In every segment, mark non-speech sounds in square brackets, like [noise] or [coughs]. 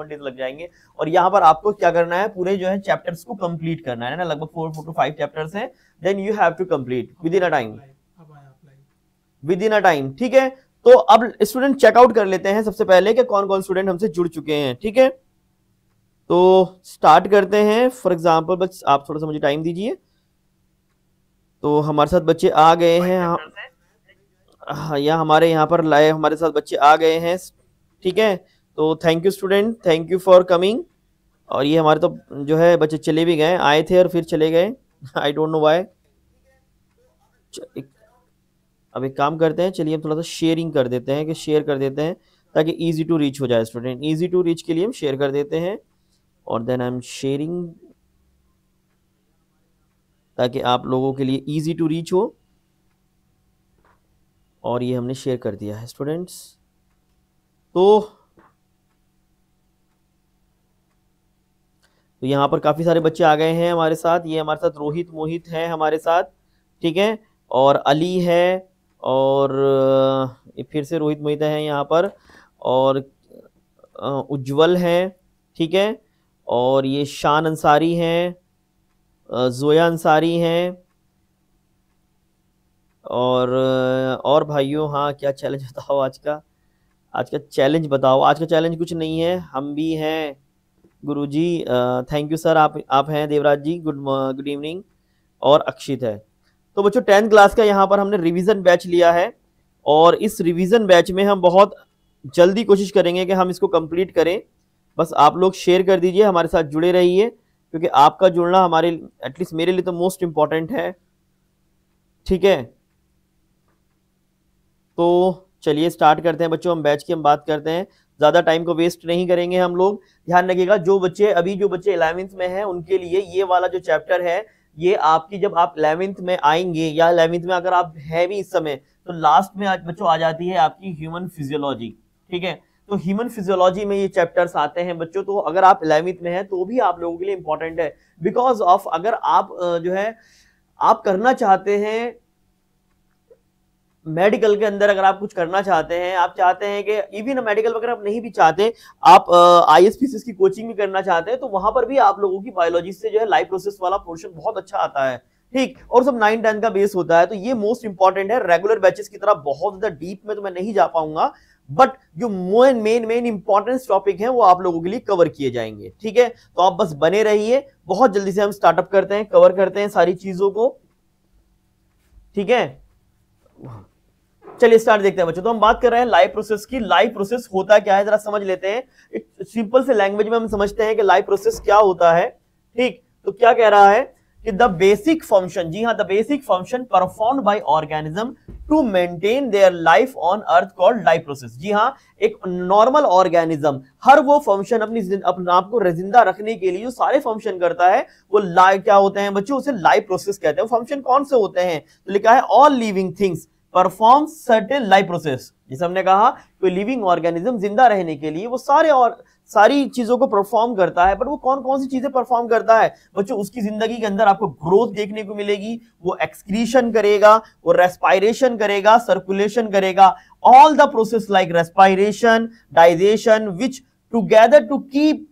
days लग जाएंगे और यहाँ पर आपको क्या करना है पूरे जो है चैप्टर्स को कंप्लीट करना है ना लगभग four four two five chapters हैं then you have to complete within a time within a time ठीक है तो अब स्टूडेंट चेकआउट कर लेते हैं सबसे पहले कि कौन कौन स्टूडेंट हमसे जुड़ चुके हैं ठीक है तो स्टार्ट करते हैं फॉर एग्जाम्पल बस आप थोड़ा सा मुझे टाइम दीजिए तो हमारे साथ बच्चे आ गए हैं हाँ या हमारे यहाँ पर लाए हमारे साथ बच्चे आ गए हैं ठीक है तो thank you student thank you for coming और ये हमारे तो जो है बच्चे चले भी गए आए थे और फिर चले गए आई डोंट नो वाई अब एक काम करते हैं चलिए हम थोड़ा सा शेयरिंग कर देते हैं कि शेयर कर देते हैं ताकि ईजी टू रीच हो जाए स्टूडेंट ईजी टू रीच के लिए हम शेयर कर देते हैं और देन आई एम शेयरिंग ताकि आप लोगों के लिए ईजी टू रीच हो और ये हमने शेयर कर दिया है स्टूडेंट्स तो तो यहाँ पर काफ़ी सारे बच्चे आ गए हैं हमारे साथ ये हमारे साथ रोहित मोहित हैं हमारे साथ ठीक है और अली है और फिर से रोहित मोहित हैं यहाँ पर और उज्जवल हैं ठीक है और ये शान अंसारी हैं जोया अंसारी हैं और और भाइयों हाँ क्या चैलेंज [laughs] बताओ आज का आज का चैलेंज बताओ आज का चैलेंज कुछ नहीं है हम भी हैं गुरु जी थैंक यू सर आप आप हैं Devraj ji good good evening और अक्षित है तो बच्चों टेंथ क्लास का यहाँ पर हमने रिवीजन बैच लिया है और इस रिवीजन बैच में हम बहुत जल्दी कोशिश करेंगे कि हम इसको कंप्लीट करें बस आप लोग शेयर कर दीजिए हमारे साथ जुड़े रहिए क्योंकि आपका जुड़ना हमारे एटलीस्ट मेरे लिए तो मोस्ट इम्पॉर्टेंट है ठीक है तो चलिए स्टार्ट करते हैं बच्चों हम बैच की हम बात करते हैं ज़्यादा टाइम को वेस्ट नहीं करेंगे हम लोग ध्यान रखिएगा जो बच्चे अभी जो बच्चे इलेवेंथ में हैं उनके लिए ये वाला जो चैप्टर है ये आपकी जब आप इलेवेंथ में आएंगे या इलेवेंथ में अगर आप है भी इस समय तो लास्ट में बच्चों आ जाती है आपकी ह्यूमन फिजियोलॉजी ठीक है तो ह्यूमन फिजियोलॉजी में ये चैप्टर्स आते हैं बच्चों तो अगर आप इलेवेंथ में हैं तो भी आप लोगों के लिए इंपॉर्टेंट है बिकॉज ऑफ अगर आप जो है आप करना चाहते हैं मेडिकल के अंदर अगर आप कुछ करना चाहते हैं आप चाहते हैं कि इवन मेडिकल वगैरह आप नहीं भी चाहते आप आई एस की कोचिंग भी करना चाहते हैं तो वहां पर भी आप लोगों की बायोलॉजी से जो है लाइफ प्रोसेस वाला पोर्शन बहुत अच्छा आता है ठीक और सब नाइन टेन का बेस होता है तो ये मोस्ट इंपॉर्टेंट है रेगुलर बैचेस की तरह बहुत ज्यादा डीप में तो मैं नहीं जा पाऊंगा बट जो मोन मेन मेन इंपॉर्टेंस टॉपिक है वो आप लोगों के लिए कवर किए जाएंगे ठीक है तो आप बस बने रहिए बहुत जल्दी से हम स्टार्टअप करते हैं कवर करते हैं सारी चीजों को ठीक है चलिए स्टार्ट देखते हैं बच्चों तो हम बात कर रहे हैं लाइव प्रोसेस की लाइव प्रोसेस होता क्या है जरा समझ लेते हैं सिंपल से लैंग्वेज में हम समझते हैं कि लाइव प्रोसेस क्या होता है ठीक तो क्या कह रहा है कि द बेसिक फंक्शन जी हाँ the basic function perform by organism to maintain their life on earth called life process जी हाँ एक नॉर्मल ऑर्गेनिज्म हर वो फंक्शन अपनी अपने आप को रजिंदा रखने के लिए जो सारे फंक्शन करता है वो लाइव क्या होते हैं बच्चों उसे लाइव प्रोसेस कहते हैं फंक्शन कौन से होते हैं तो लिखा है all living things perform certain life process जैसे हमने कहा कोई लिविंग ऑर्गेनिज्म जिंदा रहने के लिए वो सारे और सारी चीजों को परफॉर्म करता है पर वो कौन कौन सी चीजें परफॉर्म करता है बच्चों उसकी जिंदगी के अंदर आपको ग्रोथ देखने को मिलेगी वो एक्सक्रीशन करेगा वो रेस्पायरेशन करेगा सर्कुलेशन करेगा all the process like respiration digestion which together to keep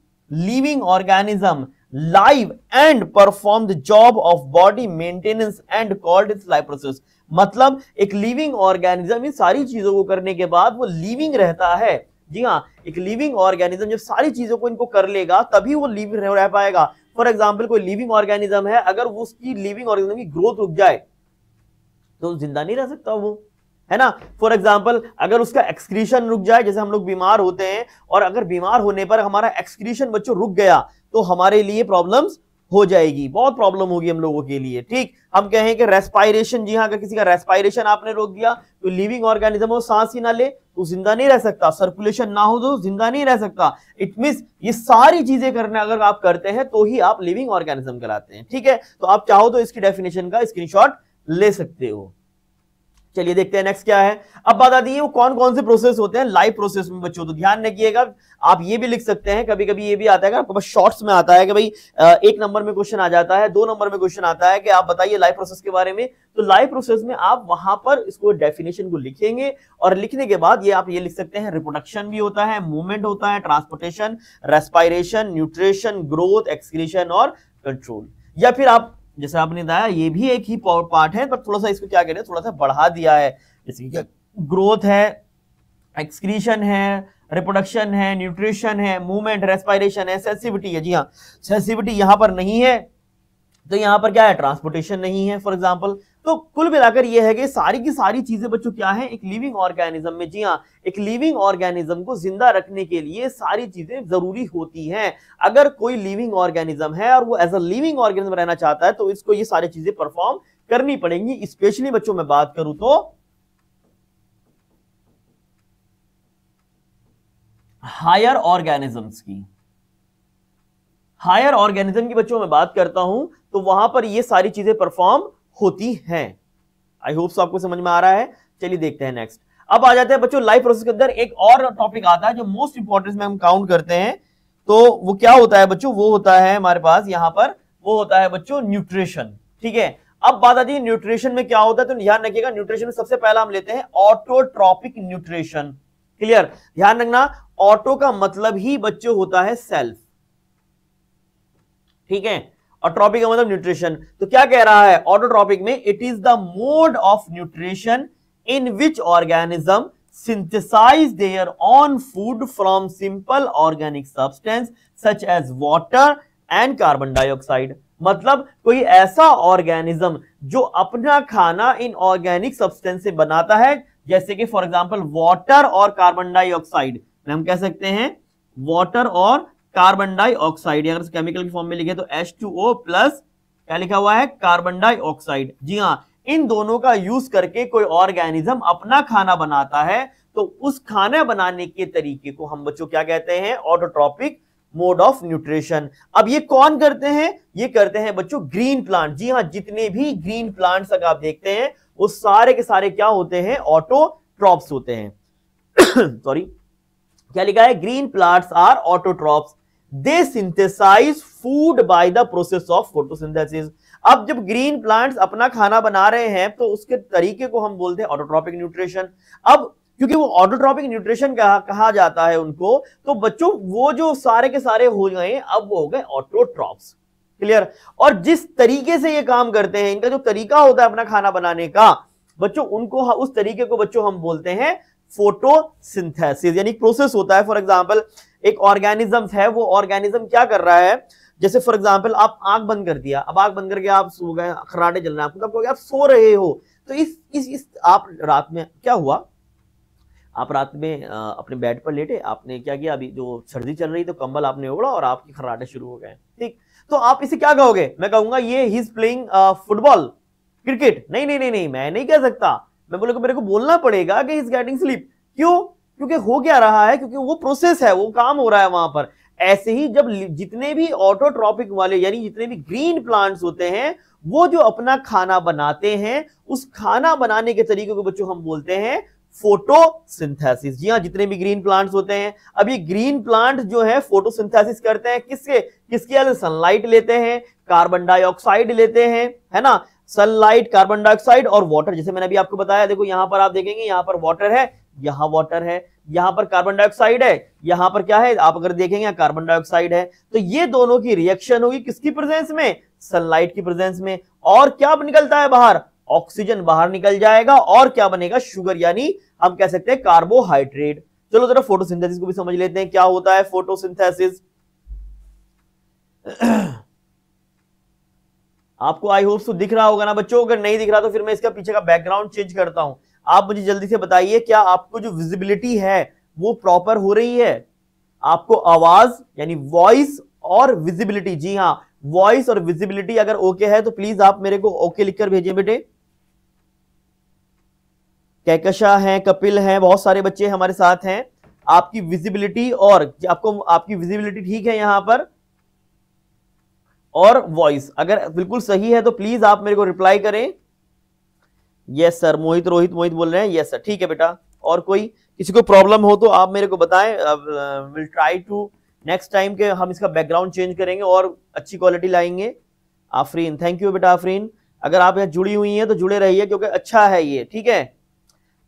living organism live and perform the job of body maintenance and called its life process मतलब एक लिविंग ऑर्गेनिज्म इन सारी चीजों को करने के बाद वो लिविंग रहता है जी हाँ एक लिविंग ऑर्गेनिज्म जब सारी चीजों को इनको कर लेगा तभी वो लिव रह पाएगा फॉर एग्जाम्पल कोई लिविंग ऑर्गेनिज्म है अगर वो उसकी लिविंग ऑर्गेनिज्म की ग्रोथ रुक जाए तो जिंदा नहीं रह सकता वो है ना फॉर एग्जाम्पल अगर उसका एक्सक्रीशन रुक जाए जैसे हम लोग बीमार होते हैं और अगर बीमार होने पर हमारा एक्सक्रीशन बच्चों रुक गया तो हमारे लिए प्रॉब्लम्स हो जाएगी बहुत प्रॉब्लम होगी हम लोगों के लिए ठीक हम कहें कि रेस्पायरेशन जी हाँ अगर किसी का रेस्पायरेशन आपने रोक दिया तो लिविंग ऑर्गेनिज्म हो सांस ही ना ले तो जिंदा नहीं रह सकता सर्कुलेशन ना हो तो जिंदा नहीं रह सकता इट मीन ये सारी चीजें करने अगर आप करते हैं तो ही आप लिविंग ऑर्गेनिज्म कहलाते हैं ठीक है तो आप चाहो तो इसकी डेफिनेशन का स्क्रीनशॉट ले सकते हो चलिए देखते हैं नेक्स्ट क्या है अब आती है वो कौन कौन से प्रोसेस होते हैं लाइव प्रोसेस में बच्चों तो ध्यान रखिएगा आप ये भी लिख सकते हैं कभी कभी ये भी आता है आपके पास शॉर्ट्स में आता है कि भाई एक नंबर में क्वेश्चन आ जाता है दो नंबर में क्वेश्चन आता है कि आप बताइए लाइव प्रोसेस के बारे में तो लाइव प्रोसेस में आप वहां पर इसको डेफिनेशन को लिखेंगे और लिखने के बाद ये आप ये लिख सकते हैं रिप्रोडक्शन भी होता है मूवमेंट होता है transportation respiration nutrition growth excretion और कंट्रोल या फिर आप जैसे आपने बताया ये भी एक ही पार्ट है पर थोड़ा सा इसको क्या करें थोड़ा सा बढ़ा दिया है कि ग्रोथ है एक्सक्रीशन है रिप्रोडक्शन है न्यूट्रिशन है मूवमेंट रेस्पायरेशन है सेंसिविटी है जी हाँ सेंसिविटी यहाँ पर नहीं है तो यहाँ पर क्या है ट्रांसपोर्टेशन नहीं है फॉर एग्जाम्पल तो कुल मिलाकर यह है कि सारी की सारी चीजें बच्चों क्या है एक लिविंग ऑर्गेनिज्म में जी हाँ एक लिविंग ऑर्गेनिज्म को जिंदा रखने के लिए सारी चीजें जरूरी होती हैं अगर कोई लिविंग ऑर्गेनिज्म है और वो एज अ लिविंग ऑर्गेनिज्म रहना चाहता है तो इसको ये सारी चीजें परफॉर्म करनी पड़ेंगी स्पेशली बच्चों में बात करूं तो हायर ऑर्गेनिजम्स की हायर ऑर्गेनिज्म की बच्चों में बात करता हूं तो वहां पर ये सारी चीजें परफॉर्म होती हैं आई होप आपको समझ में आ रहा है चलिए देखते हैं नेक्स्ट अब आ जाते हैं बच्चों लाइफ प्रोसेस के अंदर एक और टॉपिक आता है जो मोस्ट इंपॉर्टेंट में हम काउंट करते हैं तो वो क्या होता है बच्चों वो होता है हमारे पास यहाँ पर वो होता है बच्चों न्यूट्रिशन ठीक है अब बात आती है न्यूट्रिशन में क्या होता है तो ध्यान रखिएगा न्यूट्रिशन में सबसे पहला हम लेते हैं ऑटोट्रॉपिक न्यूट्रिशन क्लियर ध्यान रखना ऑटो का मतलब ही बच्चों होता है सेल्फ ठीक है और ट्रॉपिक का मतलब न्यूट्रिशन तो क्या कह रहा है ऑटोट्रॉपिक में it is the mode of nutrition in which organism synthesize their own food from simple organic substance such as water and carbon dioxide मतलब कोई ऐसा ऑर्गेनिज्म जो अपना खाना इन ऑर्गेनिक सब्सटेंस से बनाता है जैसे कि फॉर एग्जांपल वाटर और कार्बन डाइऑक्साइड हम कह सकते हैं वाटर और कार्बन डाइऑक्साइड अगर केमिकल के फॉर्म में लिखे तो एच टू ओ प्लस क्या लिखा हुआ है कार्बन डाइऑक्साइड जी हाँ इन दोनों का यूज करके कोई ऑर्गेनिज्म अपना खाना बनाता है तो उस खाना बनाने के तरीके को हम बच्चों क्या कहते हैं ऑटोट्रॉपिक मोड ऑफ न्यूट्रिशन अब ये कौन करते हैं ये करते हैं बच्चों ग्रीन प्लांट जी हाँ जितने भी ग्रीन प्लांट्स अगर आप देखते हैं वो सारे के सारे क्या होते हैं ऑटोट्रॉप्स होते हैं सॉरी [coughs] क्या लिखा है green plants are autotrophs they synthesize food by the process of photosynthesis अब जब ग्रीन प्लांट्स अपना खाना बना रहे हैं तो उसके तरीके को हम बोलते हैं ऑटोट्रॉपिक न्यूट्रिशन अब क्योंकि वो ऑटोट्रॉपिक न्यूट्रिशन कहा, कहा जाता है उनको तो बच्चों वो जो सारे के सारे हो गए अब वो हो गए ऑटोट्रॉप्स क्लियर और जिस तरीके से ये काम करते हैं इनका जो तरीका होता है अपना खाना बनाने का बच्चों उनको उस तरीके को बच्चों हम बोलते हैं फोटोसिंथेसिस यानी प्रोसेस होता है फॉर एग्जाम्पल एक ऑर्गेनिज्म है वो ऑर्गेनिज्म क्या कर रहा है जैसे फॉर एग्जाम्पल आप आंख बंद कर दिया अब आंख बंद करके आप सो गए खराटे चल रहे हैं आपको आप सो रहे हो तो इस इस इस आप रात में क्या हुआ आप रात में अपने बेड पर लेटे आपने क्या किया अभी जो सर्दी चल रही तो कंबल आपने ओढ़ा और आपकी खराटे शुरू हो गए ठीक तो आप इसे क्या कहोगे मैं कहूंगा ये he is playing football cricket नहीं नहीं नहीं नहीं मैं नहीं कह सकता मैं बोलूंगा तो मेरे को बोलना पड़ेगा कि इज गेटिंग स्लीप क्यों क्योंकि हो क्या रहा है क्योंकि वो प्रोसेस है वो काम हो रहा है वहां पर ऐसे ही जब जितने भी ऑटोट्रॉपिक वाले यानी जितने भी ग्रीन प्लांट्स होते हैं वो जो अपना खाना बनाते हैं उस खाना बनाने के तरीके को बच्चों हम बोलते हैं फोटोसिंथेसिस जी हाँ जितने भी ग्रीन प्लांट्स होते हैं अब ये ग्रीन प्लांट जो है फोटोसिंथेसिस करते हैं किसके किसके अलग सनलाइट लेते हैं कार्बन डाइऑक्साइड लेते हैं है ना सनलाइट कार्बन डाइऑक्साइड और वाटर जैसे मैंने अभी आपको बताया देखो यहां पर आप देखेंगे यहां पर वाटर है यहां वाटर है यहां पर कार्बन डाइऑक्साइड है यहां पर क्या है आप अगर देखेंगे कार्बन डाइऑक्साइड है तो ये दोनों की रिएक्शन होगी किसकी प्रेजेंस में सनलाइट की प्रेजेंस में और क्या निकलता है बाहर ऑक्सीजन बाहर निकल जाएगा और क्या बनेगा शुगर यानी हम कह सकते हैं कार्बोहाइड्रेट चलो जरा फोटोसिंथेसिस को भी समझ लेते हैं क्या होता है फोटोसिंथेसिस आपको आई होप तो दिख रहा होगा ना बच्चों अगर नहीं दिख रहा तो फिर मैं इसका पीछे का बैकग्राउंड चेंज करता हूं आप मुझे जल्दी से बताइए क्या आपको जो विजिबिलिटी है वो प्रॉपर हो रही है आपको आवाज यानी वॉइस और विजिबिलिटी जी हाँ वॉइस और विजिबिलिटी अगर ओके है तो प्लीज आप मेरे को ओके लिखकर भेजिए बेटे कैकशा हैं कपिल हैं बहुत सारे बच्चे हमारे साथ हैं आपकी विजिबिलिटी और आपको आपकी विजिबिलिटी ठीक है यहां पर और वॉइस अगर बिल्कुल सही है तो प्लीज आप मेरे को रिप्लाई करें यस सर मोहित रोहित मोहित बोल रहे हैं यस सर ठीक है बेटा और कोई किसी को प्रॉब्लम हो तो आप मेरे को बताएं will try to next time के हम इसका बैकग्राउंड चेंज करेंगे और अच्छी क्वालिटी लाएंगे आफरीन थैंक यू बेटा आफरीन अगर आप यहाँ जुड़ी हुई हैं तो जुड़े रहिए क्योंकि अच्छा है ये ठीक है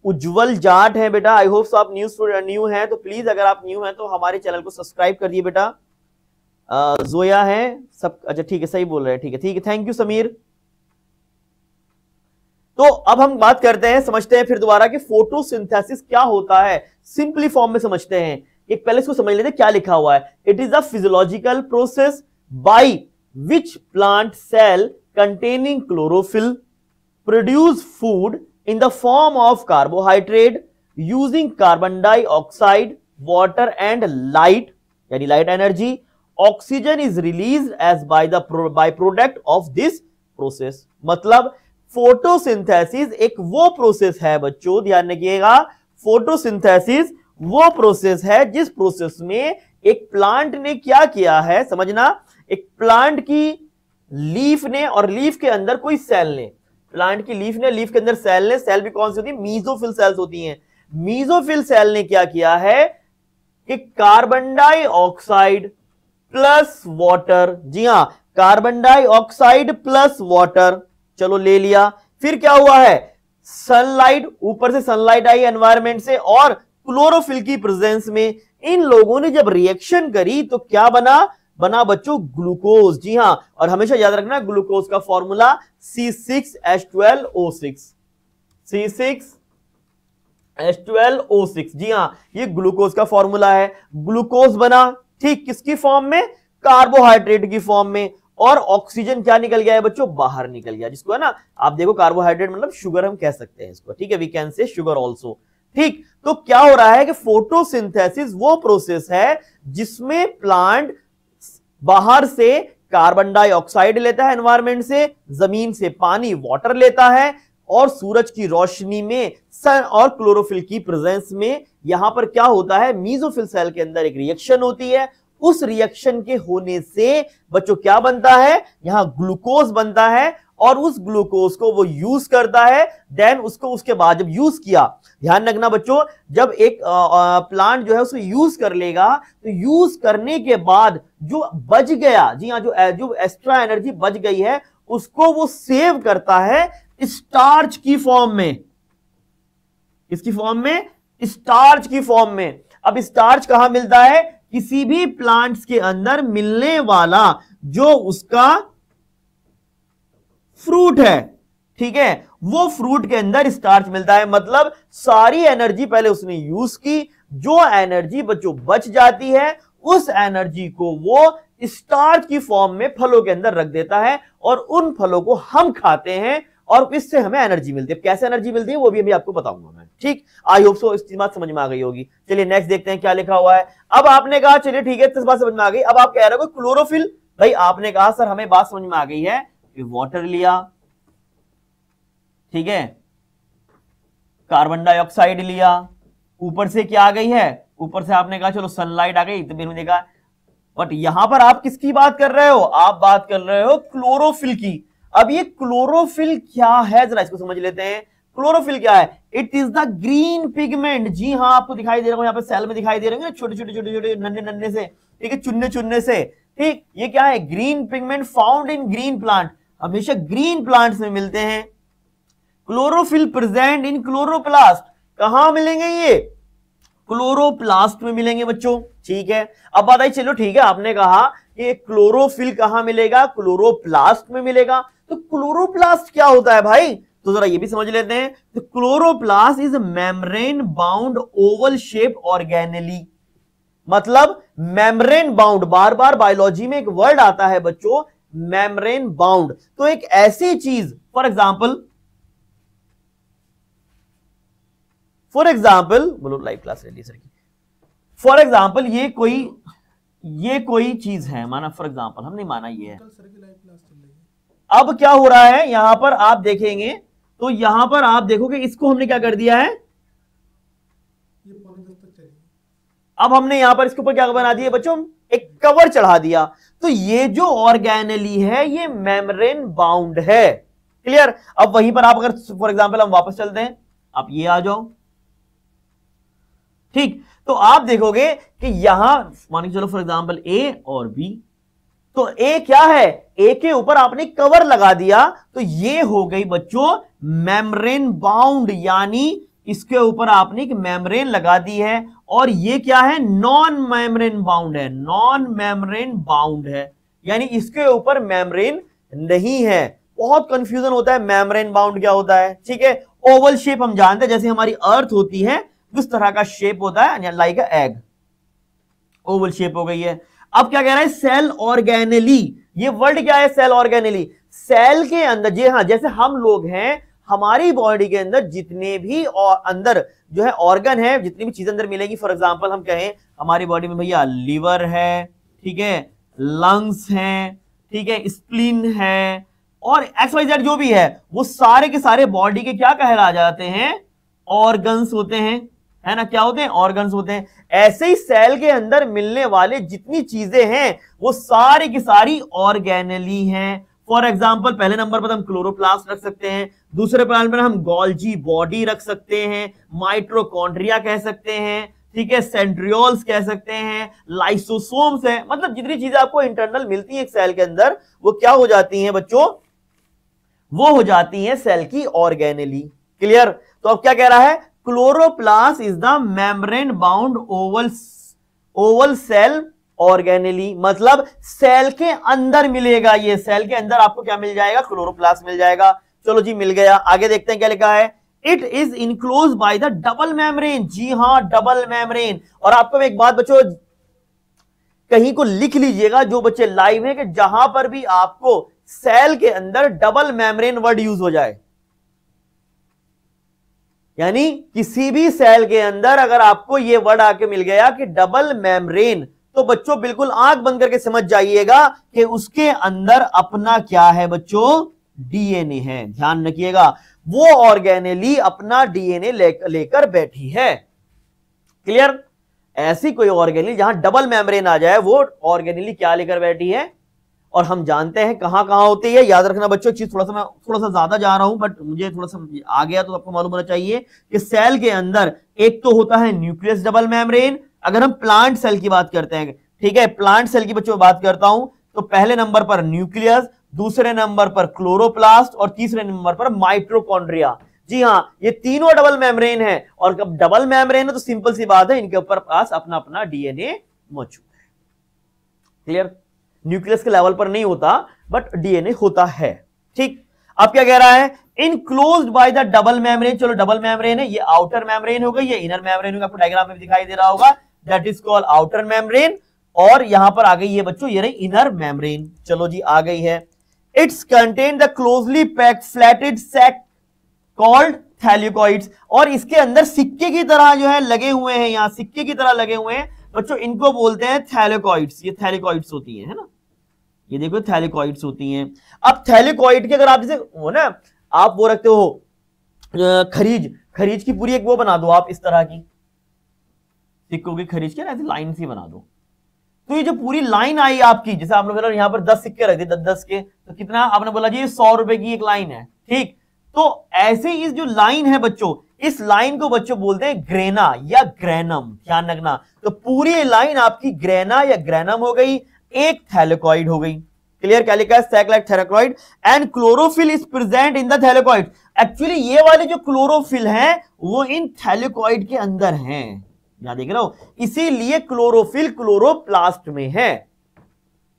उज्जवल जाट है बेटा आई होप सो आप न्यू न्यू हैं तो प्लीज अगर आप न्यू हैं तो हमारे चैनल को सब्सक्राइब कर दिए बेटा जोया है सब अच्छा ठीक है सही बोल रहे हैं ठीक है ठीक है थैंक यू समीर तो अब हम बात करते हैं समझते हैं फिर दोबारा कि फोटोसिंथेसिस क्या होता है सिंपली फॉर्म में समझते हैं एक पहले इसको समझ लेते हैं क्या लिखा हुआ है it is a physiological process by which plant cell containing chlorophyll produce food in the form of carbohydrate using carbon dioxide water and light यानी light energy oxygen is release as by the byproduct of this process मतलब photosynthesis एक वो process है बच्चों ध्यान रखिएगा photosynthesis वो process है जिस प्रोसेस में एक प्लांट ने क्या किया है समझना एक प्लांट की लीफ ने और लीफ के अंदर कोई सेल ने प्लांट की लीफ ने लीफ के अंदर सेल ने सेल भी कौन सी होती है मीजोफिल सेल्स होती हैं मीजोफिल सेल ने क्या किया है कि कार्बन डाइऑक्साइड प्लस वाटर जी हाँ कार्बन डाइऑक्साइड प्लस वाटर चलो ले लिया फिर क्या हुआ है सनलाइट ऊपर से सनलाइट आई एनवायरमेंट से और क्लोरोफिल की प्रेजेंस में इन लोगों ने जब रिएक्शन करी तो क्या बना बना बच्चों ग्लूकोज जी हाँ और हमेशा याद रखना ग्लूकोज का formula C six H twelve O six C six H twelve O six जी हाँ ये ग्लूकोज का फॉर्मूला है ग्लूकोज बना ठीक किसकी फॉर्म में कार्बोहाइड्रेट की फॉर्म में और ऑक्सीजन क्या निकल गया है बच्चों बाहर निकल गया जिसको है ना आप देखो कार्बोहाइड्रेट मतलब शुगर हम कह सकते हैं इसको ठीक है we can say sugar also ठीक तो क्या हो रहा है कि फोटोसिंथेसिस वो प्रोसेस है जिसमें प्लांट बाहर से कार्बन डाइऑक्साइड लेता है एनवायरमेंट से जमीन से पानी वाटर लेता है और सूरज की रोशनी में सन और क्लोरोफिल की प्रेजेंस में यहां पर क्या होता है मीजोफिल सेल के अंदर एक रिएक्शन होती है उस रिएक्शन के होने से बच्चों क्या बनता है यहां ग्लूकोज बनता है और उस ग्लूकोज को वो यूज करता है देन उसको उसके बाद जब यूज किया ध्यान रखना बच्चों जब एक प्लांट जो है उसको यूज कर लेगा तो यूज करने के बाद जो बच गया जी हाँ जो जो एक्स्ट्रा एनर्जी बच गई है उसको वो सेव करता है स्टार्च की फॉर्म में इसकी फॉर्म में स्टार्च की फॉर्म में अब स्टार्च कहां मिलता है किसी भी प्लांट्स के अंदर मिलने वाला जो उसका फ्रूट है ठीक है वो फ्रूट के अंदर स्टार्च मिलता है मतलब सारी एनर्जी पहले उसने यूज की जो एनर्जी बच्चों बच जाती है उस एनर्जी को वो स्टार्च की फॉर्म में फलों के अंदर रख देता है और उन फलों को हम खाते हैं और इससे हमें एनर्जी मिलती है कैसे एनर्जी मिलती है वो भी अभी आपको बताऊंगा मैं ठीक आई होप सो इस बात समझ में आ गई होगी चलिए नेक्स्ट देखते हैं क्या लिखा हुआ है अब आपने कहा चलिए ठीक है इस बात समझ में आ गई अब आप कह रहे हो क्लोरोफिल भाई आपने कहा सर हमें बात समझ में आ गई है वॉटर लिया ठीक है कार्बन डाइऑक्साइड लिया ऊपर से क्या आ गई है ऊपर से आपने कहा चलो सनलाइट आ गई तो मैंने देखा बट यहां पर आप किसकी बात कर रहे हो आप बात कर रहे हो क्लोरोफिल की अब ये क्लोरोफिल क्या है जरा इसको समझ लेते हैं क्लोरोफिल क्या है it is the green pigment जी हाँ आपको दिखाई दे रहा हूं यहाँ पे सेल में दिखाई दे रहे हैं छोटे छोटे छोटे छोटे नन्ने नन्ने से ठीक है चुनने चुनने से ठीक ये क्या है green pigment found in green plant हमेशा ग्रीन प्लांट्स में मिलते हैं क्लोरोफिल प्रेजेंट इन क्लोरोप्लास्ट कहा मिलेंगे ये क्लोरोप्लास्ट में मिलेंगे बच्चों ठीक है अब बताइए चलो ठीक है आपने कहा ये क्लोरोफिल कहा मिलेगा क्लोरोप्लास्ट में मिलेगा तो क्लोरोप्लास्ट क्या होता है भाई तो जरा ये भी समझ लेते हैं तो chloroplast is membrane bound oval shape organelle मतलब मेम्ब्रेन बाउंड बार बार बायोलॉजी में एक वर्ड आता है बच्चों मेम्ब्रेन बाउंड तो एक ऐसी चीज फॉर एग्जाम्पल फॉर एग्जाम्पल बोलो लाइव क्लास रेडी सर की फॉर एग्जाम्पल ये कोई ये कोई चीज है माना फॉर एग्जाम्पल हमने माना ये है सर, अब क्या हो रहा है यहां पर आप देखेंगे तो यहां पर आप देखोगे इसको हमने क्या कर दिया है अब हमने यहां पर इसके ऊपर क्या बना दिया बच्चों एक कवर चढ़ा दिया तो ये जो ऑर्गेनली है ये मेम्ब्रेन बाउंड है क्लियर अब वहीं पर आप अगर फॉर एग्जांपल हम वापस चलते हैं आप ये आ जाओ ठीक तो आप देखोगे कि यहां मान के चलो फॉर एग्जांपल ए और बी तो ए क्या है ए के ऊपर आपने कवर लगा दिया तो ये हो गई बच्चों मेम्ब्रेन बाउंड यानी इसके ऊपर आपने एक मेम्ब्रेन लगा दी है और ये क्या है नॉन मेम्ब्रेन बाउंड है नॉन मेम्ब्रेन बाउंड है यानी इसके ऊपर मेम्ब्रेन नहीं है बहुत कंफ्यूजन होता है मेम्ब्रेन बाउंड क्या होता है ठीक है ओवल शेप हम जानते हैं जैसे हमारी अर्थ होती है उस तरह का शेप होता है लाइक एग ओवल शेप हो गई है अब क्या कह रहा है सेल ऑर्गेनली ये वर्ड क्या है सेल ऑर्गेनली सेल के अंदर जी हाँ जैसे हम लोग हैं हमारी बॉडी के अंदर जितने भी और अंदर जो है ऑर्गन है जितनी भी चीज अंदर मिलेगी फॉर एग्जाम्पल हम कहें हमारी बॉडी में भैया लिवर है ठीक है लंग्स हैं ठीक है स्प्लिन है और एक्स वाई जेड जो भी है वो सारे के सारे बॉडी के क्या कहला जाते हैं ऑर्गन्स होते हैं है ना क्या होते हैं ऑर्गन होते हैं ऐसे ही सेल के अंदर मिलने वाले जितनी चीजें हैं वो सारी की सारी ऑर्गेनली हैं फॉर एग्जाम्पल पहले नंबर पर तो हम क्लोरोप्लास्ट रख सकते हैं दूसरे प्लान पर हम गोल्जी बॉडी रख सकते हैं माइट्रोकॉन्ड्रिया कह सकते हैं ठीक है सेंट्रियोल्स कह सकते हैं लाइसोसोम्स है मतलब जितनी चीजें आपको इंटरनल मिलती है एक सेल के अंदर वो क्या हो जाती हैं बच्चों वो हो जाती हैं सेल की ऑर्गेनली क्लियर तो अब क्या कह रहा है chloroplast is the membrane bound oval oval cell organelle मतलब सेल के अंदर मिलेगा ये सेल के अंदर आपको क्या मिल जाएगा क्लोरोप्लास्ट मिल जाएगा चलो जी मिल गया आगे देखते हैं क्या लिखा है it is enclose by the double membrane जी हाँ डबल मेम्ब्रेन और आपको एक बात बच्चों कहीं को लिख लीजिएगा जो बच्चे लाइव है कि जहां पर भी आपको सेल के अंदर डबल मेम्ब्रेन वर्ड यूज हो जाए यानी किसी भी सेल के अंदर अगर आपको यह वर्ड आके मिल गया कि डबल मेम्ब्रेन तो बच्चों बिल्कुल आंख बंद करके समझ जाइएगा कि उसके अंदर अपना क्या है बच्चों डीएनए है ध्यान रखिएगा वो ऑर्गेनेली अपना डीएनए लेकर बैठी है क्लियर ऐसी कोई ऑर्गेनली जहां डबल मेम्ब्रेन आ जाए वो ऑर्गेनिली क्या लेकर बैठी है और हम जानते हैं कहाँ कहाँ होती है याद रखना बच्चों चीज थोड़ा सा मैं थोड़ा सा ज्यादा जा रहा हूं बट मुझे थोड़ा सा आ गया तो आपको मालूम होना चाहिए कि सेल के अंदर एक तो होता है न्यूक्लियस डबल मेम्ब्रेन अगर हम प्लांट सेल की बात करते हैं ठीक है प्लांट सेल की बच्चों बात करता हूं तो पहले नंबर पर न्यूक्लियस दूसरे नंबर पर क्लोरोप्लास्ट और तीसरे नंबर पर माइट्रोकॉन्ड्रिया जी हाँ ये तीनों डबल मेम्ब्रेन है और जब डबल मेम्ब्रेन है तो सिंपल सी बात है इनके ऊपर पास अपना अपना डीएनए मौजूद है क्लियर न्यूक्लियस के लेवल पर नहीं होता बट डीएनए होता है ठीक अब क्या कह रहा है enclose by the double membrane चलो डबल मैमरेन है ये आउटर मैमरेन होगा ये इनर मैमरेन होगा आपको डायग्राम में दिखाई दे रहा होगा that is called outer membrane और यहां पर आ गई है बच्चों ये रही इनर मैमरेन चलो जी आ गई है its contain the closely packed flatted sac called thylakoids और इसके अंदर सिक्के की तरह जो है लगे हुए हैं यहाँ सिक्के की तरह लगे हुए हैं बच्चों इनको बोलते हैं थैलोकॉइड्स ये थैलिकॉइड्स होती है, है ना ये देखो थैलिकॉइड्स होती हैं अब थैलिकॉइड के अगर आप जैसे हो ना आप वो रखते हो खरीज खरीज की पूरी एक वो बना दो आप इस तरह की सिक्कों की खरीज के ना ऐसे लाइन सी बना दो तो ये जो पूरी लाइन आई आपकी जैसे आपने बोला यहां पर दस सिक्के रख दिए दस दस के तो कितना आपने बोला जी सौ रुपए की एक लाइन है ठीक तो ऐसे इस जो लाइन है बच्चों इस लाइन को बच्चों बोलते हैं ग्रेना या ग्रैनम ध्यान रखना तो पूरी लाइन आपकी ग्रेना या ग्रैनम हो गई एक थैलेकॉइड हो गई क्लियर क्या लिखा है saclike thylakoid and chlorophyll is present in the thylakoid actually ये वाले जो क्लोरोफिल हैं वो इन थैलेकॉइड के अंदर हैं याद देख रहा हो इसीलिए क्लोरोफिल क्लोरोप्लास्ट में है